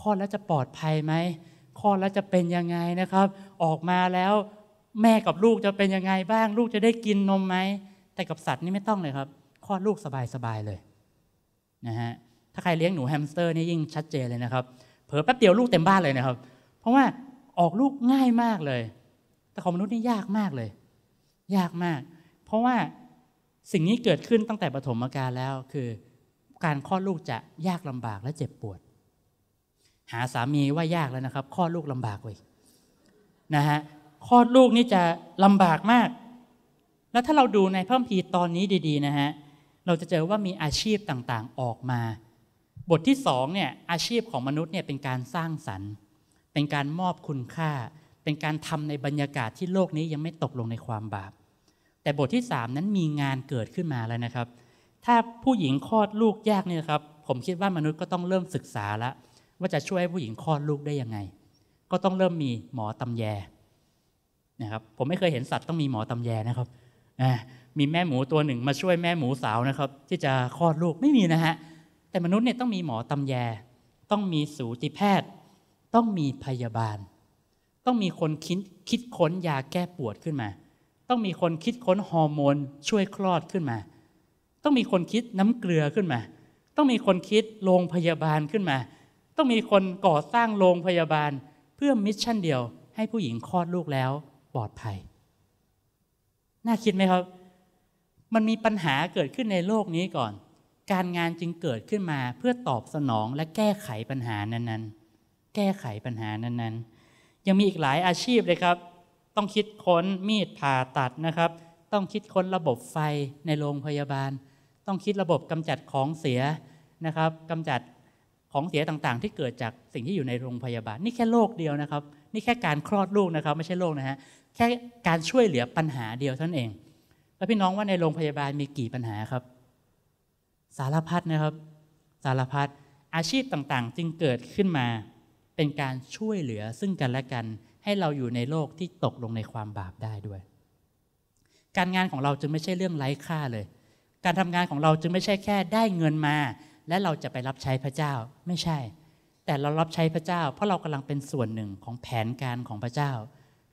คลอดแล้วจะปลอดภัยไหมคลอดแล้วจะเป็นยังไงนะครับ ออกมาแล้วแม่กับลูกจะเป็นยังไงบ้าง ลูกจะได้กินนมไหม แต่กับสัตว์นี่ไม่ต้องเลยครับคลอดลูกสบายๆเลยนะฮะถ้าใครเลี้ยงหนูแฮมสเตอร์นี่ยิ่งชัดเจนเลยนะครับ เผลอแป๊บเดียวลูกเต็มบ้านเลยนะครับ เพราะว่าออกลูกง่ายมากเลย แต่ของมนุษย์นี่ยากมากเลย ยากมาก เพราะว่าสิ่งนี้เกิดขึ้นตั้งแต่ปฐมกาลแล้ว คือ การคลอดลูกจะยากลำบากและเจ็บปวด หาสามีว่ายากแล้วนะครับคลอดลูกลำบากเว้ยนะฮะ คลอดลูกนี่จะลำบากมาก แล้วถ้าเราดูในพระคัมภีร์ตอนนี้ดี ๆ นะฮะ เราจะเจอว่ามีอาชีพต่าง ๆ ออกมาบทที่สองเนี่ยอาชีพของมนุษย์เนี่ยเป็นการสร้างสรรค์เป็นการมอบคุณค่า เป็นการทำในบรรยากาศที่โลกนี้ยังไม่ตกลงในความบาป แต่บทที่สามนั้นมีงานเกิดขึ้นมาแล้วนะครับ ถ้าผู้หญิงคลอดลูกยากเนี่ยครับ ผมคิดว่ามนุษย์ก็ต้องเริ่มศึกษาละว่าจะช่วยผู้หญิงคลอดลูกได้ยังไง ก็ต้องเริ่มมีหมอตำแยนะครับผมไม่เคยเห็นสัตว์ต้องมีหมอตำแยนะครับมีแม่หมูตัวหนึ่ง มาช่วยแม่หมูสาวนะครับที่จะคลอดลูกไม่มีนะฮะแต่มนุษย์เนี่ยต้องมีหมอตำแย ต้องมีสูติแพทย์ ต้องมีพยาบาล ต้องมีคนคิดคิดค้นยาแก้ปวดขึ้นมา ต้องมีคนคิดค้นฮอร์โมนช่วยคลอดขึ้นมา ต้องมีคนคิดน้ำเกลือขึ้นมา ต้องมีคนคิดโรงพยาบาลขึ้นมา ต้องมีคนก่อสร้างโรงพยาบาลเพื่อมิชชั่นเดียวให้ผู้หญิงคลอดลูกแล้วปลอดภัย น่าคิดไหมครับ มันมีปัญหาเกิดขึ้นในโลกนี้ก่อนการงานจึงเกิดขึ้นมาเพื่อตอบสนองและแก้ไขปัญหานั้นๆ แก้ไขปัญหานั้นๆ ยังมีอีกหลายอาชีพเลยครับ ต้องคิดค้นมีดผ่าตัดนะครับ ต้องคิดค้นระบบไฟในโรงพยาบาล ต้องคิดระบบกำจัดของเสียนะครับกำจัดของเสียต่างๆ ที่เกิดจากสิ่งที่อยู่ในโรงพยาบาล นี่แค่โรคเดียวนะครับ นี่แค่การคลอดลูกนะครับ ไม่ใช่โรคนะฮะ แค่การช่วยเหลือปัญหาเดียวท่านเอง แล้วพี่น้องว่าในโรงพยาบาลมีกี่ปัญหาครับสารพัดนะครับ สารพัดอาชีพต่างๆ จึงเกิดขึ้นมา เป็นการช่วยเหลือซึ่งกันและกันให้เราอยู่ในโลกที่ตกลงในความบาปได้ด้วย การงานของเราจึงไม่ใช่เรื่องไร้ค่าเลย การทำงานของเราจึงไม่ใช่แค่ได้เงินมา และเราจะไปรับใช้พระเจ้าไม่ใช่ แต่เรารับใช้พระเจ้า เพราะเรากำลังเป็นส่วนหนึ่งของแผนการของพระเจ้า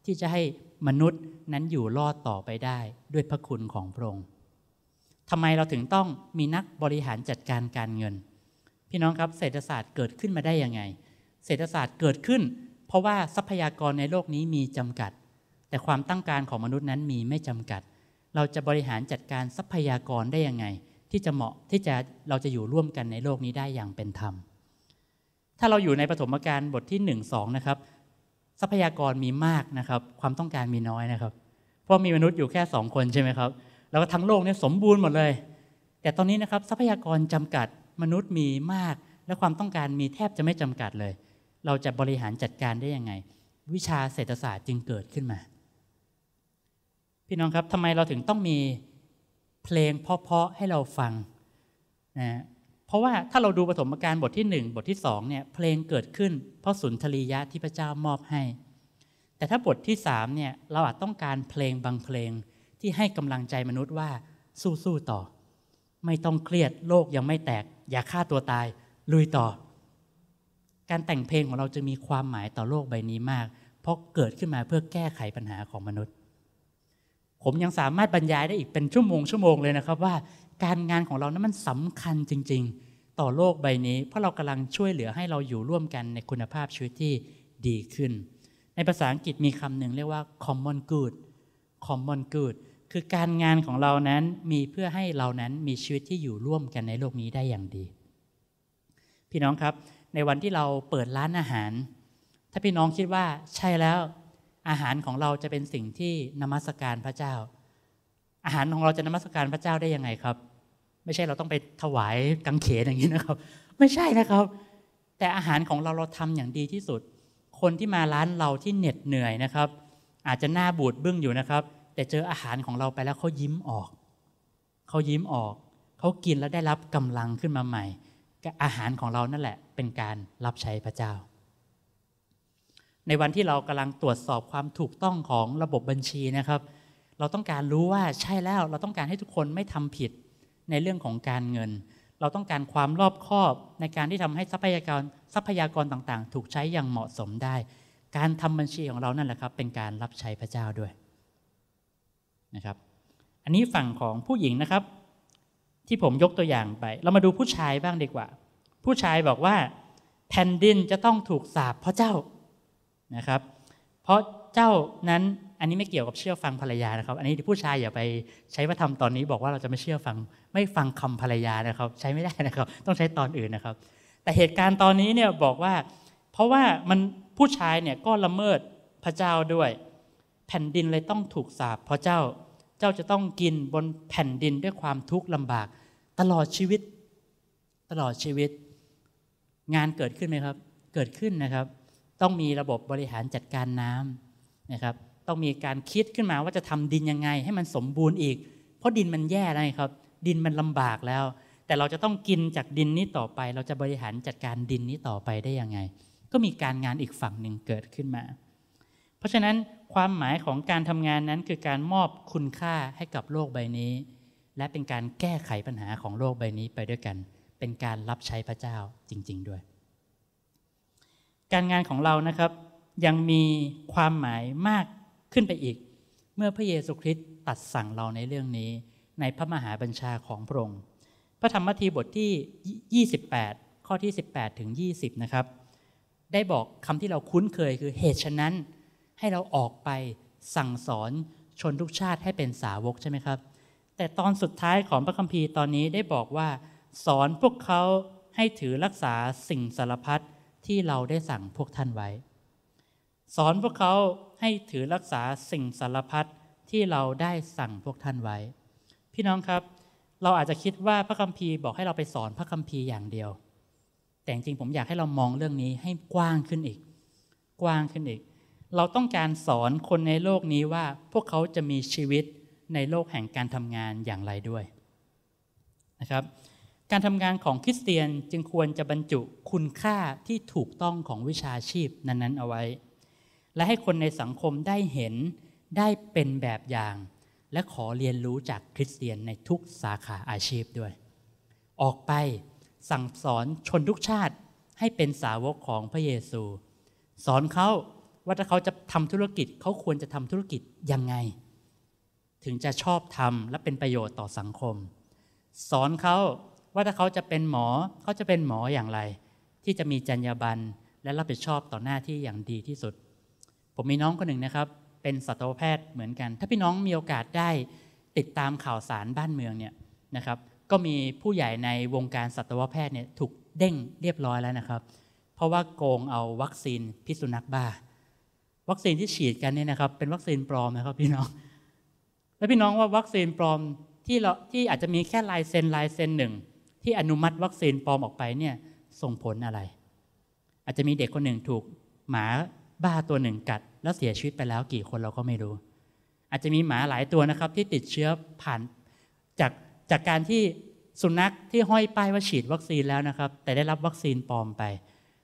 ที่จะให้มนุษย์นั้นอยู่รอดต่อไปได้ด้วยพระคุณของพระองค์ทำไมเราถึงต้องมีนักบริหารจัดการการเงิน พี่น้องครับเศรษฐศาสตร์เกิดขึ้นมาได้ยังไง เศรษฐศาสตร์เกิดขึ้นเพราะว่าทรัพยากรในโลกนี้มีจำกัด แต่ความต้องการของมนุษย์นั้นมีไม่จำกัด เราจะบริหารจัดการทรัพยากรได้ยังไง ที่จะเหมาะที่จะเราจะอยู่ร่วมกันในโลกนี้ได้อย่างเป็นธรรม ถ้าเราอยู่ในปฐมกาลบทที่1นสองนะครับ ทรัพยากรมีมากนะครับ ความต้องการมีน้อยนะครับ เพราะมีมนุษย์อยู่แค่สองคนใช่ไหมครับแล้วก็ทั้งโลกเนี่ยสมบูรณ์หมดเลย แต่ตอนนี้นะครับทรัพยากรจำกัดมนุษย์มีมาก และความต้องการมีแทบจะไม่จำกัดเลย เราจะบริหารจัดการได้ยังไง วิชาเศรษฐศาสตร์จึงเกิดขึ้นมา พี่น้องครับทำไมเราถึงต้องมีเพลงเพาะๆให้เราฟังนะเพราะว่าถ้าเราดูปฐมกาลบทที่ 1 บทที่2เนี่ยเพลงเกิดขึ้น เพราะสุนทรียะที่พระเจ้ามอบให้ แต่ถ้าบทที่ 3เนี่ยเราอาจต้องการเพลงบางเพลงที่ให้กำลังใจมนุษย์ว่าสู้ๆต่อ ไม่ต้องเครียดโลกยังไม่แตก อย่าฆ่าตัวตายลุยต่อ การแต่งเพลงของเราจะมีความหมายต่อโลกใบนี้มาก เพราะเกิดขึ้นมาเพื่อแก้ไขปัญหาของมนุษย์ ผมยังสามารถบรรยายได้อีกเป็นชั่วโมงชั่วโมงเลยนะครับว่าการงานของเรานั้นมันสำคัญจริงๆ ต่อโลกใบนี้เพราะเรากำลังช่วยเหลือให้เราอยู่ร่วมกันในคุณภาพชีวิตที่ดีขึ้น ในภาษาอังกฤษมีคำหนึ่งเรียกว่า common good common good คือการงานของเรานั้นมีเพื่อให้เรานั้นมีชีวิตที่อยู่ร่วมกันในโลกนี้ได้อย่างดี พี่น้องครับในวันที่เราเปิดร้านอาหาร ถ้าพี่น้องคิดว่าใช่แล้ว อาหารของเราจะเป็นสิ่งที่นมัสการพระเจ้า อาหารของเราจะนมัสการพระเจ้าได้ยังไงครับ ไม่ใช่เราต้องไปถวายกังเขนอย่างนี้นะครับ ไม่ใช่นะครับ แต่อาหารของเราเราทำอย่างดีที่สุด คนที่มาร้านเราที่เหน็ดเหนื่อยนะครับ อาจจะหน้าบูดบึ้งอยู่นะครับแต่เจออาหารของเราไปแล้วเขายิ้มออก เขายิ้มออก เขากินแล้วได้รับกำลังขึ้นมาใหม่ อาหารของเรานั่นแหละเป็นการรับใช้พระเจ้า ในวันที่เรากำลังตรวจสอบความถูกต้องของระบบบัญชีนะครับ เราต้องการรู้ว่าใช่แล้ว เราต้องการให้ทุกคนไม่ทำผิดในเรื่องของการเงิน เราต้องการความรอบคอบในการที่ทำให้ทรัพยากรทรัพยากรต่างๆ ถูกใช้อย่างเหมาะสมได้ การทำบัญชีของเรานั่นแหละครับ เป็นการรับใช้พระเจ้าด้วยนะครับอันนี้ฝั่งของผู้หญิงนะครับ ที่ผมยกตัวอย่างไปเรามาดูผู้ชายบ้างดีกว่า ผู้ชายบอกว่าแผ่นดินจะต้องถูกสาบเพราะเจ้านะครับ เพราะเจ้านั้นอันนี้ไม่เกี่ยวกับเชื่อฟังภรรยานะครับ อันนี้ผู้ชายอย่าไปใช้ว่าทำตอนนี้บอกว่าเราจะไม่เชื่อฟัง ไม่ฟังคำภรรยานะครับ ใช้ไม่ได้นะครับ ต้องใช้ตอนอื่นนะครับ แต่เหตุการณ์ตอนนี้เนี่ยบอกว่า เพราะว่ามันผู้ชายเนี่ยก็ละเมิดพระเจ้าด้วยแผ่นดินเลยต้องถูกสาปเพราะเจ้า เจ้าจะต้องกินบนแผ่นดินด้วยความทุกข์ลำบาก ตลอดชีวิต ตลอดชีวิต งานเกิดขึ้นไหมครับ เกิดขึ้นนะครับ ต้องมีระบบบริหารจัดการน้ำนะครับ ต้องมีการคิดขึ้นมาว่าจะทำดินยังไง ให้มันสมบูรณ์อีก เพราะดินมันแย่แล้วครับ ดินมันลำบากแล้ว แต่เราจะต้องกินจากดินนี้ต่อไป เราจะบริหารจัดการดินนี้ต่อไปได้ยังไง ก็มีการงานอีกฝั่งหนึ่งเกิดขึ้นมา เพราะฉะนั้นความหมายของการทำงานนั้นคือการมอบคุณค่าให้กับโลกใบนี้ และเป็นการแก้ไขปัญหาของโลกใบนี้ไปด้วยกัน เป็นการรับใช้พระเจ้าจริงๆด้วย การงานของเรานะครับยังมีความหมายมากขึ้นไปอีก เมื่อพระเยซูคริสต์ตัดสั่งเราในเรื่องนี้ ในพระมหาบัญชาของพระองค์พระธรรมมัทธิวบทที่ 28 ข้อที่ 18 ถึง 20 นะครับได้บอกคำที่เราคุ้นเคยคือเหตุฉะนั้นให้เราออกไปสั่งสอนชนทุกชาติให้เป็นสาวกใช่ไหมครับ แต่ตอนสุดท้ายของพระคัมภีร์ตอนนี้ได้บอกว่า สอนพวกเขาให้ถือรักษาสิ่งสารพัดที่เราได้สั่งพวกท่านไว้ สอนพวกเขาให้ถือรักษาสิ่งสารพัดที่เราได้สั่งพวกท่านไว้ พี่น้องครับ เราอาจจะคิดว่าพระคัมภีร์บอกให้เราไปสอนพระคัมภีร์อย่างเดียว แต่จริงผมอยากให้เรามองเรื่องนี้ให้กว้างขึ้นอีก กว้างขึ้นอีกเราต้องการสอนคนในโลกนี้ว่าพวกเขาจะมีชีวิตในโลกแห่งการทำงานอย่างไรด้วยนะครับการทำงานของคริสเตียนจึงควรจะบรรจุคุณค่าที่ถูกต้องของวิชาชีพนั้นๆเอาไว้ และให้คนในสังคมได้เห็นได้เป็นแบบอย่าง และขอเรียนรู้จากคริสเตียนในทุกสาขาอาชีพด้วย ออกไปสั่งสอนชนทุกชาติให้เป็นสาวกของพระเยซู สอนเขาว่าถ้าเขาจะทำธุรกิจเขาควรจะทำธุรกิจยังไง ถึงจะชอบทำและเป็นประโยชน์ต่อสังคม สอนเขาว่าถ้าเขาจะเป็นหมอเขาจะเป็นหมออย่างไร ที่จะมีจรรยาบรรณและรับผิดชอบต่อหน้าที่อย่างดีที่สุด ผมมีน้องคนหนึ่งนะครับ เป็นสัตวแพทย์เหมือนกัน ถ้าพี่น้องมีโอกาสได้ติดตามข่าวสารบ้านเมืองเนี่ยนะครับก็มีผู้ใหญ่ในวงการสัตวแพทย์เนี่ยถูกเด้งเรียบร้อยแล้วนะครับ เพราะว่าโกงเอาวัคซีน พิษสุนัขบ้าวัคซีนที่ฉีดกันเนี่ยนะครับ เป็นวัคซีนปลอมนะครับพี่น้อง แล้วพี่น้องว่าวัคซีนปลอมที่เราที่อาจจะมีแค่ลายเซ็นลายเซ็นหนึ่งที่อนุมัติวัคซีนปลอมออกไปเนี่ยส่งผลอะไร อาจจะมีเด็กคนหนึ่งถูกหมาบ้าตัวหนึ่งกัด แล้วเสียชีวิตไปแล้วกี่คนเราก็ไม่รู้ อาจจะมีหมาหลายตัวนะครับ ที่ติดเชื้อผ่านจากจากการที่สุนัขที่ห้อยป้ายว่าฉีดวัคซีนแล้วนะครับ แต่ได้รับวัคซีนปลอมไป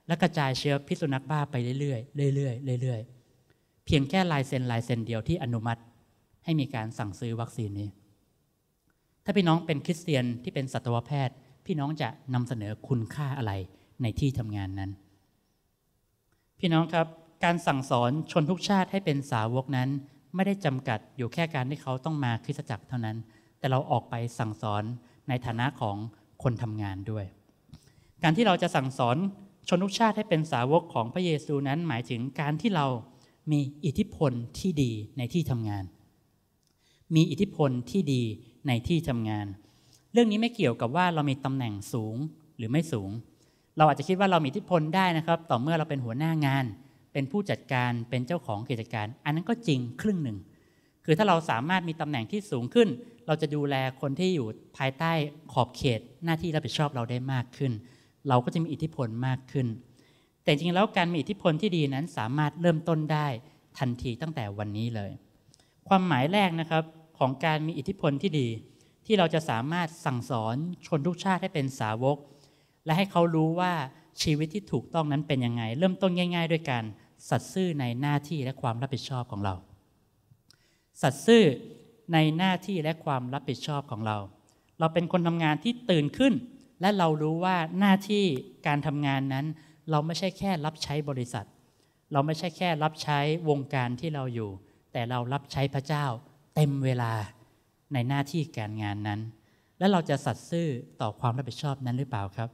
และกระจายเชื้อพิษสุนัขบ้าไปเรื่อยๆเรื่อยๆเรื่อยๆเพียงแค่ลายเซ็นลายเซ็นเดียวที่อนุมัติ ให้มีการสั่งซื้อวัคซีนนี้ ถ้าพี่น้องเป็นคริสเตียนที่เป็นสัตวแพทย์ พี่น้องจะนำเสนอคุณค่าอะไรในที่ทำงานนั้น พี่น้องครับ การสั่งสอนชนทุกชาติให้เป็นสาวกนั้นไม่ได้จำกัดอยู่แค่การที่เขาต้องมาคริสตจักรเท่านั้น แต่เราออกไปสั่งสอนในฐานะของคนทำงานด้วย การที่เราจะสั่งสอนชนทุกชาติให้เป็นสาวกของพระเยซูนั้นหมายถึงการที่เรามีอิทธิพลที่ดีในที่ทำงาน มีอิทธิพลที่ดีในที่ทำงาน เรื่องนี้ไม่เกี่ยวกับว่าเรามีตำแหน่งสูงหรือไม่สูง เราอาจจะคิดว่าเรามีอิทธิพลได้นะครับ ต่อเมื่อเราเป็นหัวหน้างาน เป็นผู้จัดการ เป็นเจ้าของกิจการ อันนั้นก็จริงครึ่งหนึ่ง คือถ้าเราสามารถมีตำแหน่งที่สูงขึ้น เราจะดูแลคนที่อยู่ภายใต้ขอบเขตหน้าที่รับผิดชอบเราได้มากขึ้น เราก็จะมีอิทธิพลมากขึ้นแต่จริงแล้ว การมีอิทธิพลที่ดีนั้นสามารถเริ่มต้นได้ทันทีตั้งแต่วันนี้เลย ความหมายแรกนะครับของการมีอิทธิพลที่ดี ที่เราจะสามารถสั่งสอนชนทุกชาติให้เป็นสาวก และให้เขารู้ว่าชีวิตที่ถูกต้องนั้นเป็นยังไง เริ่มต้นง่าย ๆ ด้วยการสัตซ์ซื่อในหน้าที่และความรับผิดชอบของเรา สัตซ์ซื่อในหน้าที่และความรับผิดชอบของเรา เราเป็นคนทำงานที่ตื่นขึ้น และเรารู้ว่าหน้าที่การทำงานนั้นเราไม่ใช่แค่รับใช้บริษัท เราไม่ใช่แค่รับใช้วงการที่เราอยู่ แต่เรารับใช้พระเจ้าเต็มเวลาในหน้าที่การงานนั้น และเราจะสัตซ์ซื่อต่อความรับผิดชอบนั้นหรือเปล่าครับ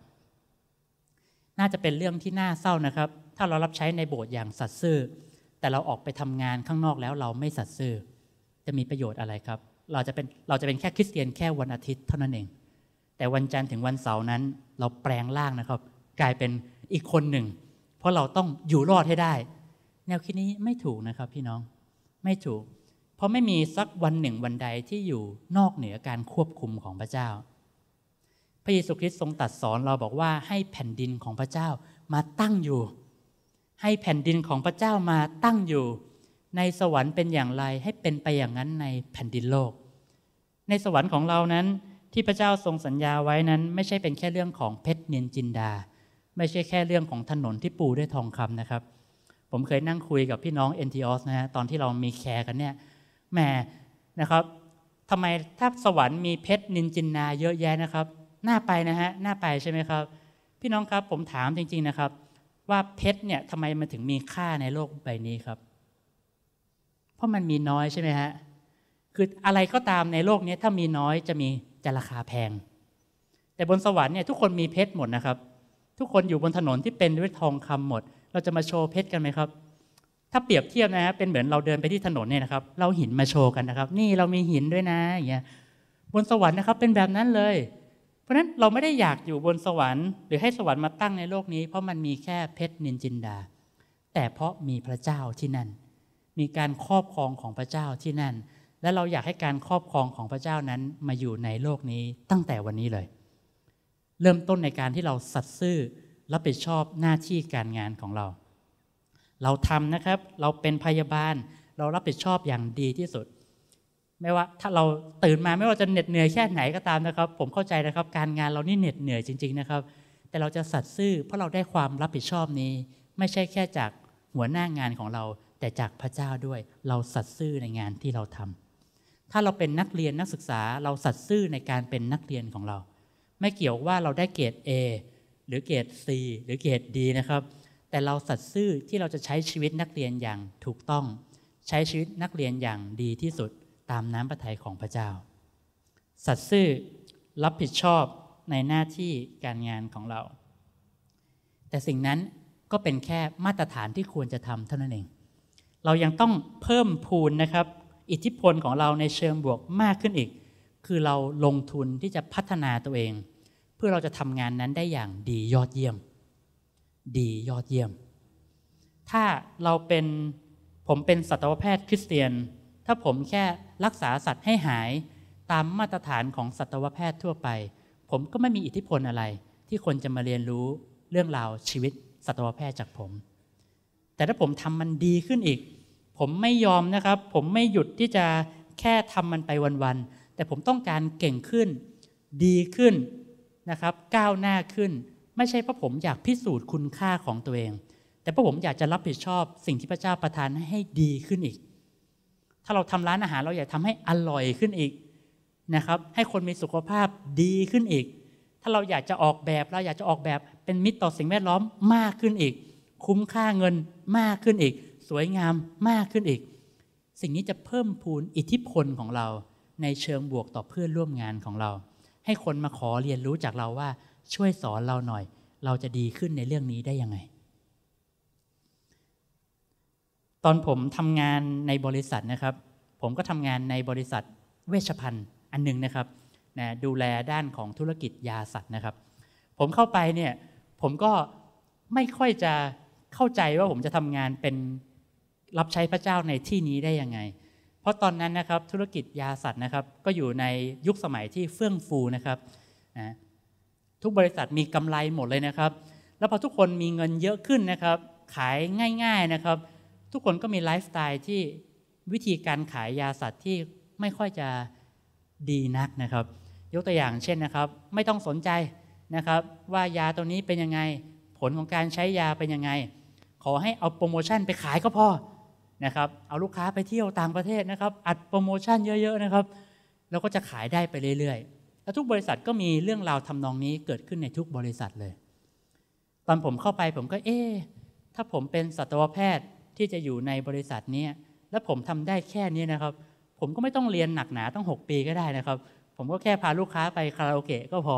น่าจะเป็นเรื่องที่น่าเศร้านะครับ ถ้าเรารับใช้ในโบสถ์อย่างสัตซ์ซื่อ แต่เราออกไปทำงานข้างนอกแล้วเราไม่สัตซ์ซื่อ จะมีประโยชน์อะไรครับ เราจะเป็น เราจะเป็นแค่คริสเตียนแค่วันอาทิตย์เท่านั้นเอง แต่วันจันทร์ถึงวันเสาร์นั้นเราแปลงร่างนะครับ กลายเป็นอีกคนหนึ่ง เพราะเราต้องอยู่รอดให้ได้ แนวคิดนี้ไม่ถูกนะครับพี่น้องไม่ถูก เพราะไม่มี สักวันหนึ่งวันใด ที่อยู่นอกเหนือการควบคุมของพระเจ้า พระเยซูคริสต์ทรงตัดสอนเราบอกว่าให้แผ่นดินของพระเจ้ามาตั้งอยู่ ให้แผ่นดินของพระเจ้ามาตั้งอยู่ ในสวรรค์เป็นอย่างไรให้เป็นไปอย่างนั้นในแผ่นดินโลก ในสวรรค์ของเรานั้นที่พระเจ้าทรงสัญญาไว้นั้น ไม่ใช่เป็นแค่เรื่องของเพชรเนินจินดาไม่ใช่แค่เรื่องของถนนที่ปูด้วยทองคำนะครับ ผมเคยนั่งคุยกับพี่น้องเอนทีออสนะฮะตอนที่เรามีแคร์กันเนี่ยแหมนะครับทำไมถ้าสวรรค์มีเพชรนินจินนาเยอะแยะนะครับน่าไปนะฮะน่าไปใช่ไหมครับ พี่น้องครับ ผมถามจริงๆนะครับ ว่าเพชรเนี่ยทำไมมันถึงมีค่าในโลกใบนี้ครับ เพราะมันมีน้อยใช่ไหมฮะคืออะไรก็ตามในโลกนี้ถ้ามีน้อยจะมีจะราคาแพง แต่บนสวรรค์เนี่ยทุกคนมีเพชรหมดนะครับทุกคนอยู่บนถนนที่เป็นด้วยทองคำหมด เราจะมาโชว์เพชรกันไหมครับ ถ้าเปรียบเทียบนะฮะเป็นเหมือนเราเดินไปที่ถนนเนี่ยนะครับ เราหินมาโชว์กันนะครับ นี่เรามีหินด้วยนะ อย่างเงี้ย บนสวรรค์นะครับ เป็นแบบนั้นเลย เพราะฉะนั้นเราไม่ได้อยากอยู่บนสวรรค์หรือให้สวรรค์มาตั้งในโลกนี้ เพราะมันมีแค่เพชรนินจินดา แต่เพราะมีพระเจ้าที่นั่น มีการครอบครองของพระเจ้าที่นั่น และเราอยากให้การครอบครองของพระเจ้านั้นมาอยู่ในโลกนี้ตั้งแต่วันนี้เลยเริ่มต้นในการที่เราสัตซ์ซื่อรับผิดชอบหน้าที่การงานของเรา เราทำนะครับ เราเป็นพยาบาลเรารับผิดชอบอย่างดีที่สุด ไม่ว่าถ้าเราตื่นมาไม่ว่าจะเหน็ดเหนื่อยแค่ไหนก็ตามนะครับ ผมเข้าใจนะครับ การงานเรานี่เหน็ดเหนื่อยจริงๆนะครับ แต่เราจะสัตซ์ซื่อเพราะเราได้ความรับผิดชอบนี้ ไม่ใช่แค่จากหัวหน้างานของเรา แต่จากพระเจ้าด้วย เราสัตซ์ซื่อในงานที่เราทำ ถ้าเราเป็นนักเรียนนักศึกษาเราสัตซ์ซื่อในการเป็นนักเรียนของเราไม่เกี่ยวว่าเราได้เกรด A หรือเกรด C หรือเกรด D นะครับ แต่เราสัตซ์ซื่อที่เราจะใช้ชีวิตนักเรียนอย่างถูกต้อง ใช้ชีวิตนักเรียนอย่างดีที่สุดตามน้ำพระทัยของพระเจ้า สัตซ์ซื่อ รับผิดชอบในหน้าที่การงานของเรา แต่สิ่งนั้นก็เป็นแค่มาตรฐานที่ควรจะทำเท่านั้นเอง เรายังต้องเพิ่มพูนนะครับ อิทธิพลของเราในเชิงบวกมากขึ้นอีก คือเราลงทุนที่จะพัฒนาตัวเองพื่อเราจะทำงานนั้นได้อย่างดียอดเยี่ยม ดียอดเยี่ยม ถ้าเราเป็น ผมเป็นสัตวแพทย์คริสเตียน ถ้าผมแค่รักษาสัตว์ให้หาย ตามมาตรฐานของสัตวแพทย์ทั่วไป ผมก็ไม่มีอิทธิพลอะไร ที่คนจะมาเรียนรู้เรื่องราวชีวิตสัตวแพทย์จากผม แต่ถ้าผมทำมันดีขึ้นอีก ผมไม่ยอมนะครับ ผมไม่หยุดที่จะแค่ทำมันไปวันๆ แต่ผมต้องการเก่งขึ้น ดีขึ้นนะครับก้าวหน้าขึ้นไม่ใช่เพราะผมอยากพิสูจน์คุณค่าของตัวเอง แต่เพราะผมอยากจะรับผิดชอบสิ่งที่พระเจ้าประทานให้ดีขึ้นอีก ถ้าเราทำร้านอาหารเราอยากทำให้อร่อยขึ้นอีกนะครับ ให้คนมีสุขภาพดีขึ้นอีก ถ้าเราอยากจะออกแบบเราอยากจะออกแบบเป็นมิตรต่อสิ่งแวดล้อมมากขึ้นอีก คุ้มค่าเงินมากขึ้นอีก สวยงามมากขึ้นอีก สิ่งนี้จะเพิ่มพูนอิทธิพลของเราในเชิงบวกต่อเพื่อนร่วมงานของเราให้คนมาขอเรียนรู้จากเราว่าช่วยสอนเราหน่อย เราจะดีขึ้นในเรื่องนี้ได้ยังไง ตอนผมทำงานในบริษัทนะครับ ผมก็ทำงานในบริษัทเวชภัณฑ์อันหนึ่งนะครับนะดูแลด้านของธุรกิจยาสัตว์นะครับ ผมเข้าไปเนี่ยผมก็ไม่ค่อยจะเข้าใจว่าผมจะทำงานเป็นรับใช้พระเจ้าในที่นี้ได้ยังไงเพราะตอนนั้นนะครับธุรกิจยาสัตว์นะครับก็อยู่ในยุคสมัยที่เฟื่องฟูนะครับนะทุกบริษัทมีกำไรหมดเลยนะครับแล้วพอทุกคนมีเงินเยอะขึ้นนะครับขายง่ายๆนะครับทุกคนก็มีไลฟ์สไตล์ที่วิธีการขายยาสัตว์ที่ไม่ค่อยจะดีนักนะครับยกตัวอย่างเช่นนะครับไม่ต้องสนใจนะครับว่ายาตัวนี้เป็นยังไงผลของการใช้ยาเป็นยังไงขอให้เอาโปรโมชั่นไปขายก็พอนะครับเอาลูกค้าไปเที่ยวต่างประเทศนะครับอัดโปรโมชั่นเยอะๆนะครับ แล้วก็จะขายได้ไปเรื่อยๆ แล้วทุกบริษัทก็มีเรื่องราวทำนองนี้เกิดขึ้นในทุกบริษัทเลย ตอนผมเข้าไปผมก็เอ๊ถ้าผมเป็นสัตวแพทย์ที่จะอยู่ในบริษัทนี้แล้วผมทำได้แค่นี้นะครับ ผมก็ไม่ต้องเรียนหนักหนาต้อง 6 ปีก็ได้นะครับ ผมก็แค่พาลูกค้าไปคาราโอเกะก็พอ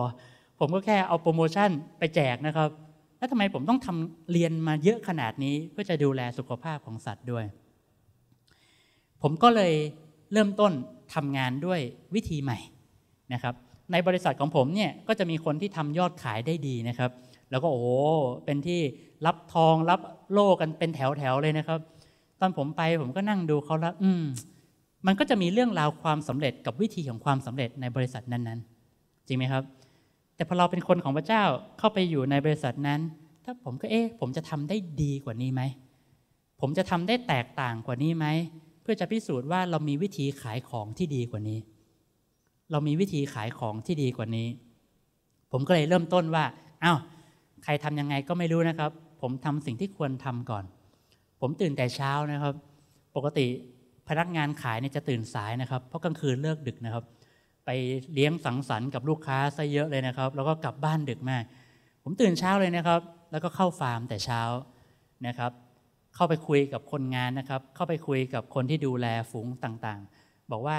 ผมก็แค่เอาโปรโมชั่นไปแจกนะครับ แล้วทำไมผมต้องทำเรียนมาเยอะขนาดนี้เพื่อจะดูแลสุขภาพของสัตว์ด้วยผมก็เลยเริ่มต้นทำงานด้วยวิธีใหม่นะครับ ในบริษัทของผมเนี่ยก็จะมีคนที่ทำยอดขายได้ดีนะครับ แล้วก็โอ้ เป็นที่รับทองรับโล่กันเป็นแถวแถวเลยนะครับ ตอนผมไปผมก็นั่งดูเขาแล้วอืม มันก็จะมีเรื่องราวความสำเร็จกับวิธีของความสำเร็จในบริษัทนั้น ๆ จริงไหมครับ แต่พอเราเป็นคนของพระเจ้าเข้าไปอยู่ในบริษัทนั้น ถ้าผมก็เอ๊ะ ผมจะทำได้ดีกว่านี้ไหม ผมจะทำได้แตกต่างกว่านี้ไหมเพื่อจะพิสูจน์ว่าเรามีวิธีขายของที่ดีกว่านี้ เรามีวิธีขายของที่ดีกว่านี้ ผมก็เลยเริ่มต้นว่า เอา้า ใครทำยังไงก็ไม่รู้นะครับ ผมทำสิ่งที่ควรทำก่อน ผมตื่นแต่เช้านะครับ ปกติพนักงานขายเนี่ยจะตื่นสายนะครับ เพราะกลางคืนเลิกดึกนะครับ ไปเลี้ยงสังสรรค์กับลูกค้าซะเยอะเลยนะครับ แล้วก็กลับบ้านดึกมาก ผมตื่นเช้าเลยนะครับ แล้วก็เข้าฟาร์มแต่เช้านะครับเข้าไปคุยกับคนงานนะครับ เข้าไปคุยกับคนที่ดูแลฝูงต่างๆ บอกว่า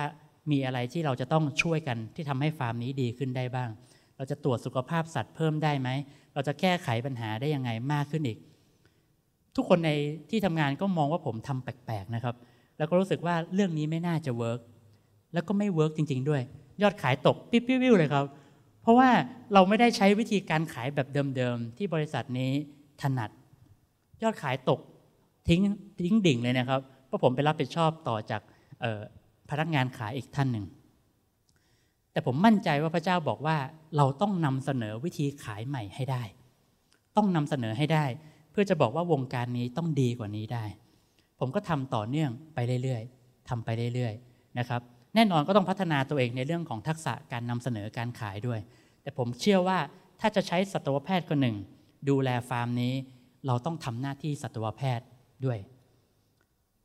มีอะไรที่เราจะต้องช่วยกันที่ทำให้ฟาร์มนี้ดีขึ้นได้บ้าง เราจะตรวจสุขภาพสัตว์เพิ่มได้ไหม เราจะแก้ไขปัญหาได้ยังไงมากขึ้นอีก ทุกคนในที่ทำงานก็มองว่าผมทำแปลกๆนะครับ แล้วก็รู้สึกว่าเรื่องนี้ไม่น่าจะเวิร์กแล้วก็ไม่เวิร์กจริงๆ ด้วย ยอดขายตกปิ๊บปิ๊บเลยครับ เพราะว่าเราไม่ได้ใช้วิธีการขายแบบเดิมๆที่บริษัทนี้ถนัด ยอดขายตกทิ้งทิ้งดิ่งเลยนะครับเพราะผมไปรับผิดชอบต่อจากพนักงานขายอีกท่านหนึ่งแต่ผมมั่นใจว่าพระเจ้าบอกว่าเราต้องนำเสนอวิธีขายใหม่ให้ได้ ต้องนำเสนอให้ได้ เพื่อจะบอกว่าวงการนี้ต้องดีกว่านี้ได้ ผมก็ทำต่อเนื่องไปเรื่อยๆ ทำไปเรื่อยๆนะครับ แน่นอนก็ต้องพัฒนาตัวเองในเรื่องของทักษะการนำเสนอการขายด้วย แต่ผมเชื่อว่าถ้าจะใช้สัตวแพทย์คนหนึ่ง ดูแลฟาร์มนี้ เราต้องทำหน้าที่สัตวแพทย์ด้วย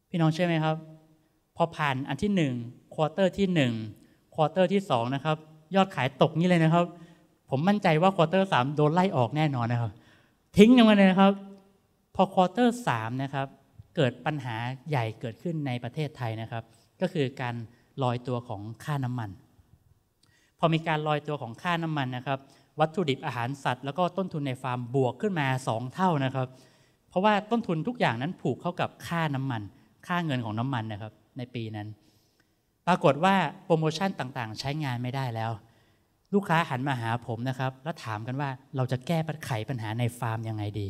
พี่น้องเชื่อไหมครับ พอผ่านอันที่หนึ่งควอเตอร์ที่หนึ่งควอเตอร์ที่สองนะครับยอดขายตกนี่เลยนะครับ ผมมั่นใจว่าควอเตอร์สามโดนไล่ออกแน่นอนนะครับ ทิ้งยังเงยนะครับ พอควอเตอร์สามนะครับ เกิดปัญหาใหญ่เกิดขึ้นในประเทศไทยนะครับ ก็คือการลอยตัวของค่าน้ำมัน พอมีการลอยตัวของค่าน้ำมันนะครับ วัตถุดิบอาหารสัตว์แล้วก็ต้นทุนในฟาร์มบวกขึ้นมา 2 เท่านะครับเพราะว่าต้นทุนทุกอย่างนั้นผูกเข้ากับค่าน้ำมัน ค่าเงินของน้ำมันนะครับในปีนั้น ปรากฏว่าโปรโมชั่นต่างๆใช้งานไม่ได้แล้ว ลูกค้าหันมาหาผมนะครับแล้วถามกันว่าเราจะแก้ปัญปัญหาในฟาร์มยังไงดี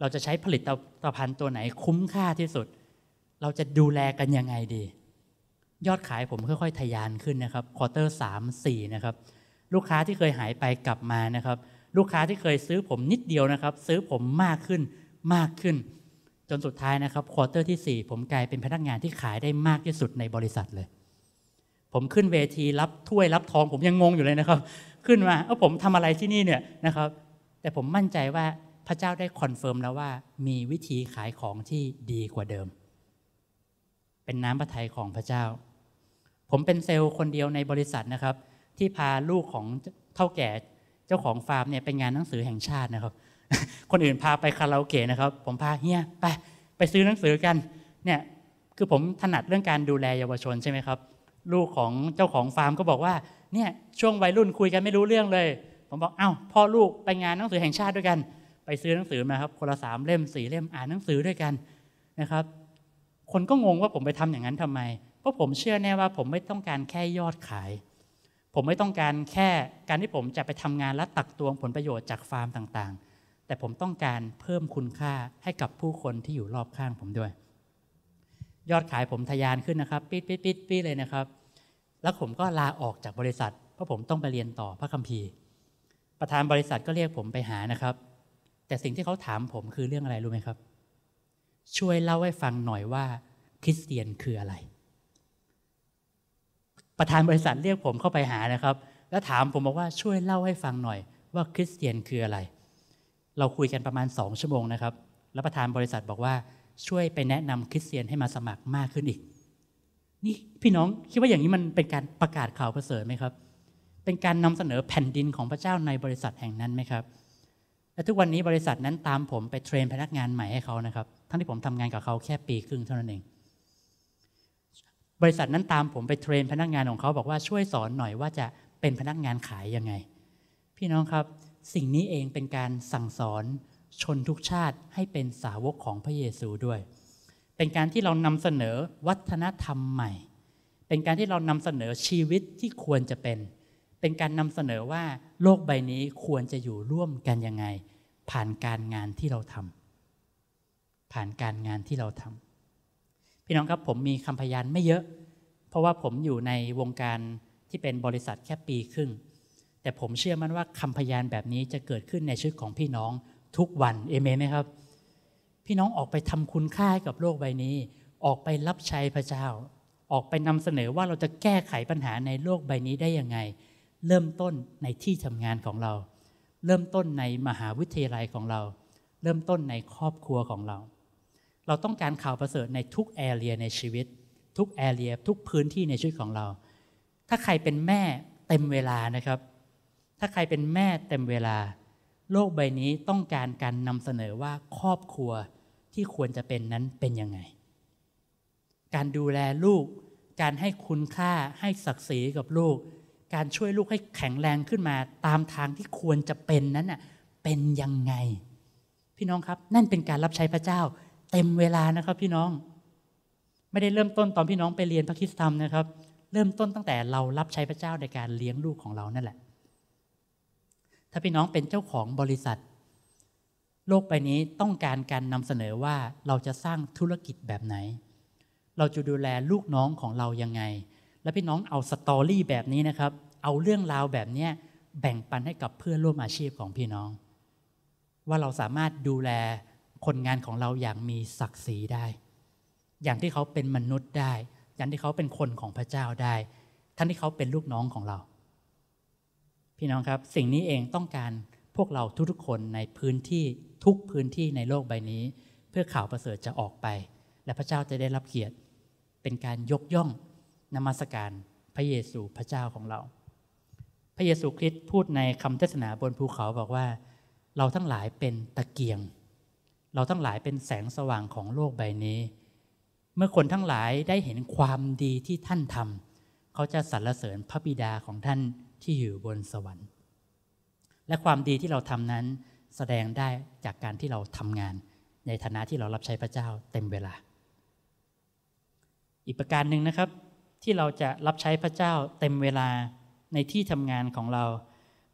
เราจะใช้ผลิตตภัณฑ์ตัวไหนคุ้มค่าที่สุด เราจะดูแลกันยังไงดี ยอดขายผมค่อยๆทะยานขึ้นนะครับควอเตอร์สามสี่นะครับลูกค้าที่เคยหายไปกลับมานะครับลูกค้าที่เคยซื้อผมนิดเดียวนะครับ ซื้อผมมากขึ้นมากขึ้นจนสุดท้ายนะครับ ควอเตอร์ที่ 4 ผมกลายเป็นพนักงานที่ขายได้มากที่สุดในบริษัทเลย ผมขึ้นเวทีรับถ้วยรับทองผมยังงงอยู่เลยนะครับ ขึ้นมาเออผมทำอะไรที่นี่เนี่ยนะครับ แต่ผมมั่นใจว่าพระเจ้าได้คอนเฟิร์มแล้วว่า มีวิธีขายของที่ดีกว่าเดิม เป็นน้ำพระทัยของพระเจ้า ผมเป็นเซลล์คนเดียวในบริษัทนะครับ ที่พาลูกของเท่าแก่เจ้าของฟาร์มเนี่ยไปงานหนังสือแห่งชาตินะครับคนอื่นพาไปคาราโอเกะนะครับ ผมพาเฮียไป ไปซื้อหนังสือกัน เนี่ย คือผมถนัดเรื่องการดูแลเยาวชนใช่ไหมครับ ลูกของเจ้าของฟาร์มก็บอกว่า เนี่ย ช่วงวัยรุ่นคุยกันไม่รู้เรื่องเลย ผมบอก เอา้า พ่อลูก ไปงานหนังสือแห่งชาติด้วยกัน ไปซื้อหนังสือมาครับ คนละสามเล่มสี่เล่ม อ่านหนังสือด้วยกันนะครับ คนก็งงว่าผมไปทำอย่างนั้นทำไม เพราะผมเชื่อแน่ว่าผมไม่ต้องการแค่ยอดขาย ผมไม่ต้องการแค่การที่ผมจะไปทำงานและตักตวงผลประโยชน์จากฟาร์มต่าง ๆแต่ผมต้องการเพิ่มคุณค่าให้กับผู้คนที่อยู่รอบข้างผมด้วย ยอดขายผมทะยานขึ้นนะครับ ปิดปิดปิดปิดเลยนะครับ แล้วผมก็ลาออกจากบริษัท เพราะผมต้องไปเรียนต่อพระคัมภีร์ประธานบริษัทก็เรียกผมไปหานะครับ แต่สิ่งที่เขาถามผมคือเรื่องอะไรรู้ไหมครับ ช่วยเล่าให้ฟังหน่อยว่า คริสเตียนคืออะไร ประธานบริษัทเรียกผมเข้าไปหานะครับ แล้วถามผมบอกว่าช่วยเล่าให้ฟังหน่อยว่าคริสเตียนคืออะไรเราคุยกันประมาณ 2ชั่วโมงนะครับ แล้วประธานบริษัทบอกว่าช่วยไปแนะนำคริสเตียนให้มาสมัครมากขึ้นอีก นี่พี่น้องคิดว่าอย่างนี้มันเป็นการประกาศข่าวประเสริฐไหมครับ เป็นการนำเสนอแผ่นดินของพระเจ้าในบริษัทแห่งนั้นไหมครับ และทุกวันนี้บริษัทนั้นตามผมไปเทรนพนักงานใหม่ให้เขานะครับ ทั้งที่ผมทำงานกับเขาแค่ปีครึ่งเท่านั้นเอง บริษัทนั้นตามผมไปเทรนพนักงานของเขาบอกว่าช่วยสอนหน่อยว่าจะเป็นพนักงานขายยังไง พี่น้องครับสิ่งนี้เองเป็นการสั่งสอนชนทุกชาติให้เป็นสาวกของพระเยซูด้วย เป็นการที่เรานำเสนอวัฒนธรรมใหม่ เป็นการที่เรานำเสนอชีวิตที่ควรจะเป็น เป็นการนำเสนอว่าโลกใบนี้ควรจะอยู่ร่วมกันยังไง ผ่านการงานที่เราทำผ่านการงานที่เราทำพี่น้องครับผมมีคำพยานไม่เยอะ เพราะว่าผมอยู่ในวงการที่เป็นบริษัทแค่ปีครึ่งแต่ผมเชื่อมั่นว่าคำพยานแบบนี้จะเกิดขึ้นในชีวิตของพี่น้อง ทุกวันเอเมนไหมครับ พี่น้องออกไปทำคุณค่าให้กับโลกใบนี้ ออกไปรับใช้พระเจ้า ออกไปนำเสนอว่าเราจะแก้ไขปัญหาในโลกใบนี้ได้ยังไง เริ่มต้นในที่ทำงานของเรา เริ่มต้นในมหาวิทยาลัยของเรา เริ่มต้นในครอบครัวของเรา เราต้องการข่าวประเสริฐในทุกแอเรีย ในชีวิต ทุกแอเรียทุกพื้นที่ในชีวิตของเรา ถ้าใครเป็นแม่เต็มเวลานะครับถ้าใครเป็นแม่เต็มเวลา โลกใบนี้ต้องการการนำเสนอว่าครอบครัวที่ควรจะเป็นนั้นเป็นยังไง การดูแลลูก การให้คุณค่าให้ศักดิ์ศรีกับลูก การช่วยลูกให้แข็งแรงขึ้นมาตามทางที่ควรจะเป็นนั้นเป็นยังไง พี่น้องครับนั่นเป็นการรับใช้พระเจ้าเต็มเวลานะครับพี่น้อง ไม่ได้เริ่มต้นตอนพี่น้องไปเรียนพระคิดธรรมนะครับ เริ่มต้นตั้งแต่เรารับใช้พระเจ้าในการเลี้ยงลูกของเรานั่นแหละถ้าพี่น้องเป็นเจ้าของบริษัท โลกใบนี้ต้องการการนำเสนอว่าเราจะสร้างธุรกิจแบบไหน เราจะดูแลลูกน้องของเรายังไง และพี่น้องเอาสตอรี่แบบนี้นะครับ เอาเรื่องราวแบบนี้แบ่งปันให้กับเพื่อนร่วมอาชีพของพี่น้อง ว่าเราสามารถดูแลคนงานของเราอย่างมีศักดิ์ศรีได้ อย่างที่เขาเป็นมนุษย์ได้ อย่างที่เขาเป็นคนของพระเจ้าได้ทั้งที่เขาเป็นลูกน้องของเราพี่น้องครับสิ่งนี้เองต้องการพวกเราทุกๆคนในพื้นที่ทุกพื้นที่ในโลกใบนี้ เพื่อข่าวประเสริฐจะออกไป และพระเจ้าจะได้รับเกียรติเป็นการยกย่องนมัสการพระเยซูพระเจ้าของเรา พระเยซูคริสต์พูดในคำเทศนาบนภูเขาบอกว่า เราทั้งหลายเป็นตะเกียง เราทั้งหลายเป็นแสงสว่างของโลกใบนี้ เมื่อคนทั้งหลายได้เห็นความดีที่ท่านทำเขาจะสรรเสริญพระบิดาของท่านที่อยู่บนสวรรค์ และความดีที่เราทำนั้นแสดงได้จากการที่เราทำงาน ในฐานะที่เรารับใช้พระเจ้าเต็มเวลา อีกประการหนึ่งนะครับที่เราจะรับใช้พระเจ้าเต็มเวลาในที่ทำงานของเรา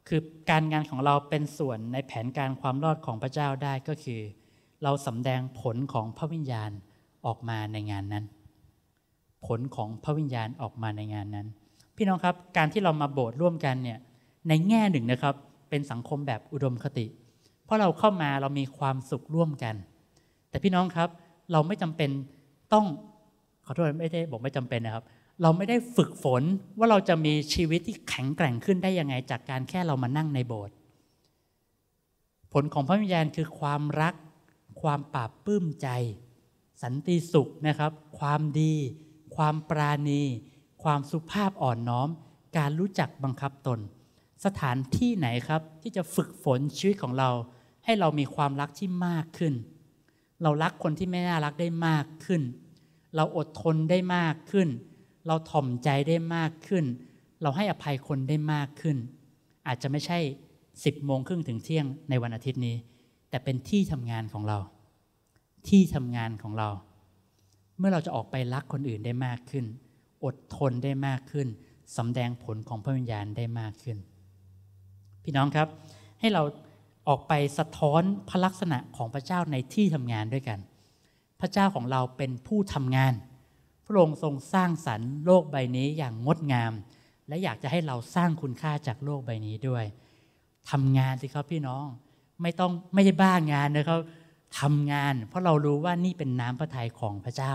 คือการงานของเราเป็นส่วนในแผนการความรอดของพระเจ้าได้ก็คือ เราสำแดงผลของพระวิญญาณออกมาในงานนั้น ผลของพระวิญญาณออกมาในงานนั้นพี่น้องครับ การที่เรามาโบสถ์ร่วมกันเนี่ยในแง่หนึ่งนะครับเป็นสังคมแบบอุดมคติ เพราะเราเข้ามาเรามีความสุขร่วมกัน แต่พี่น้องครับ เราไม่จำเป็นต้องขอโทษไม่ได้บอกไม่จำเป็นนะครับ เราไม่ได้ฝึกฝนว่าเราจะมีชีวิตที่แข็งแกร่งขึ้นได้ยังไงจากการแค่เรามานั่งในโบสถ์ผลของพระวิญญาณคือความรัก ความปราบปลื้มใจ สันติสุขนะครับ ความดี ความปราณีความสุภาพอ่อนน้อม การรู้จักบังคับตน สถานที่ไหนครับที่จะฝึกฝนชีวิตของเราให้เรามีความรักที่มากขึ้น เรารักคนที่ไม่น่ารักได้มากขึ้น เราอดทนได้มากขึ้น เราถ่อมใจได้มากขึ้น เราให้อภัยคนได้มากขึ้น อาจจะไม่ใช่ 10โมงครึ่งถึงเที่ยงในวันอาทิตย์นี้ แต่เป็นที่ทำงานของเรา ที่ทำงานของเรา เมื่อเราจะออกไปรักคนอื่นได้มากขึ้นอดทนได้มากขึ้น สำแดงผลของพระวิญญาณได้มากขึ้น พี่น้องครับ ให้เราออกไปสะท้อนพระลักษณะของพระเจ้าในที่ทำงานด้วยกัน พระเจ้าของเราเป็นผู้ทำงาน พระองค์ทรงสร้างสรรค์โลกใบนี้อย่างงดงาม และอยากจะให้เราสร้างคุณค่าจากโลกใบนี้ด้วย ทำงานสิครับพี่น้อง ไม่ต้องไม่ได้บ้างานนะครับทำงาน เพราะเรารู้ว่านี่เป็นน้ำพระทัยของพระเจ้า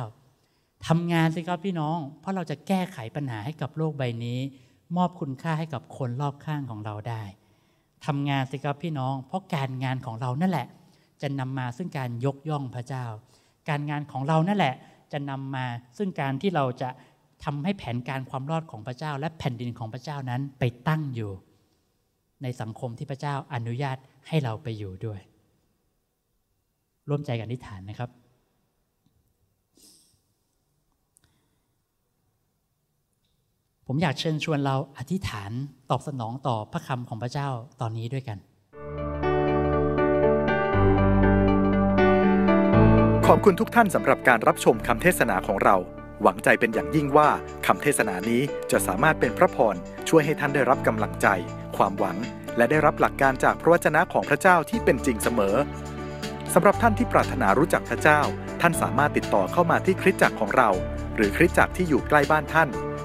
ทำงานสิครับพี่น้อง เพราะเราจะแก้ไขปัญหาให้กับโลกใบนี้ มอบคุณค่าให้กับคนรอบข้างของเราได้ ทำงานสิครับพี่น้อง เพราะการงานของเรานั่นแหละ จะนำมาซึ่งการยกย่องพระเจ้า การงานของเรานั่นแหละ จะนำมาซึ่งการที่เราจะทำให้แผนการความรอดของพระเจ้าและแผ่นดินของพระเจ้านั้นไปตั้งอยู่ ในสังคมที่พระเจ้าอนุญาตให้เราไปอยู่ด้วย ร่วมใจกันอธิษฐานนะครับผมอยากเชิญชวนเราอธิษฐานตอบสนองต่อพระคำของพระเจ้าตอนนี้ด้วยกัน ขอบคุณทุกท่านสำหรับการรับชมคำเทศนาของเรา หวังใจเป็นอย่างยิ่งว่าคำเทศนานี้จะสามารถเป็นพระพรช่วยให้ท่านได้รับกำลังใจ ความหวัง และได้รับหลักการจากพระวจนะของพระเจ้าที่เป็นจริงเสมอ สำหรับท่านที่ปรารถนารู้จักพระเจ้า ท่านสามารถติดต่อเข้ามาที่คริสตจักรของเรา หรือคริสตจักรที่อยู่ใกล้บ้านท่าน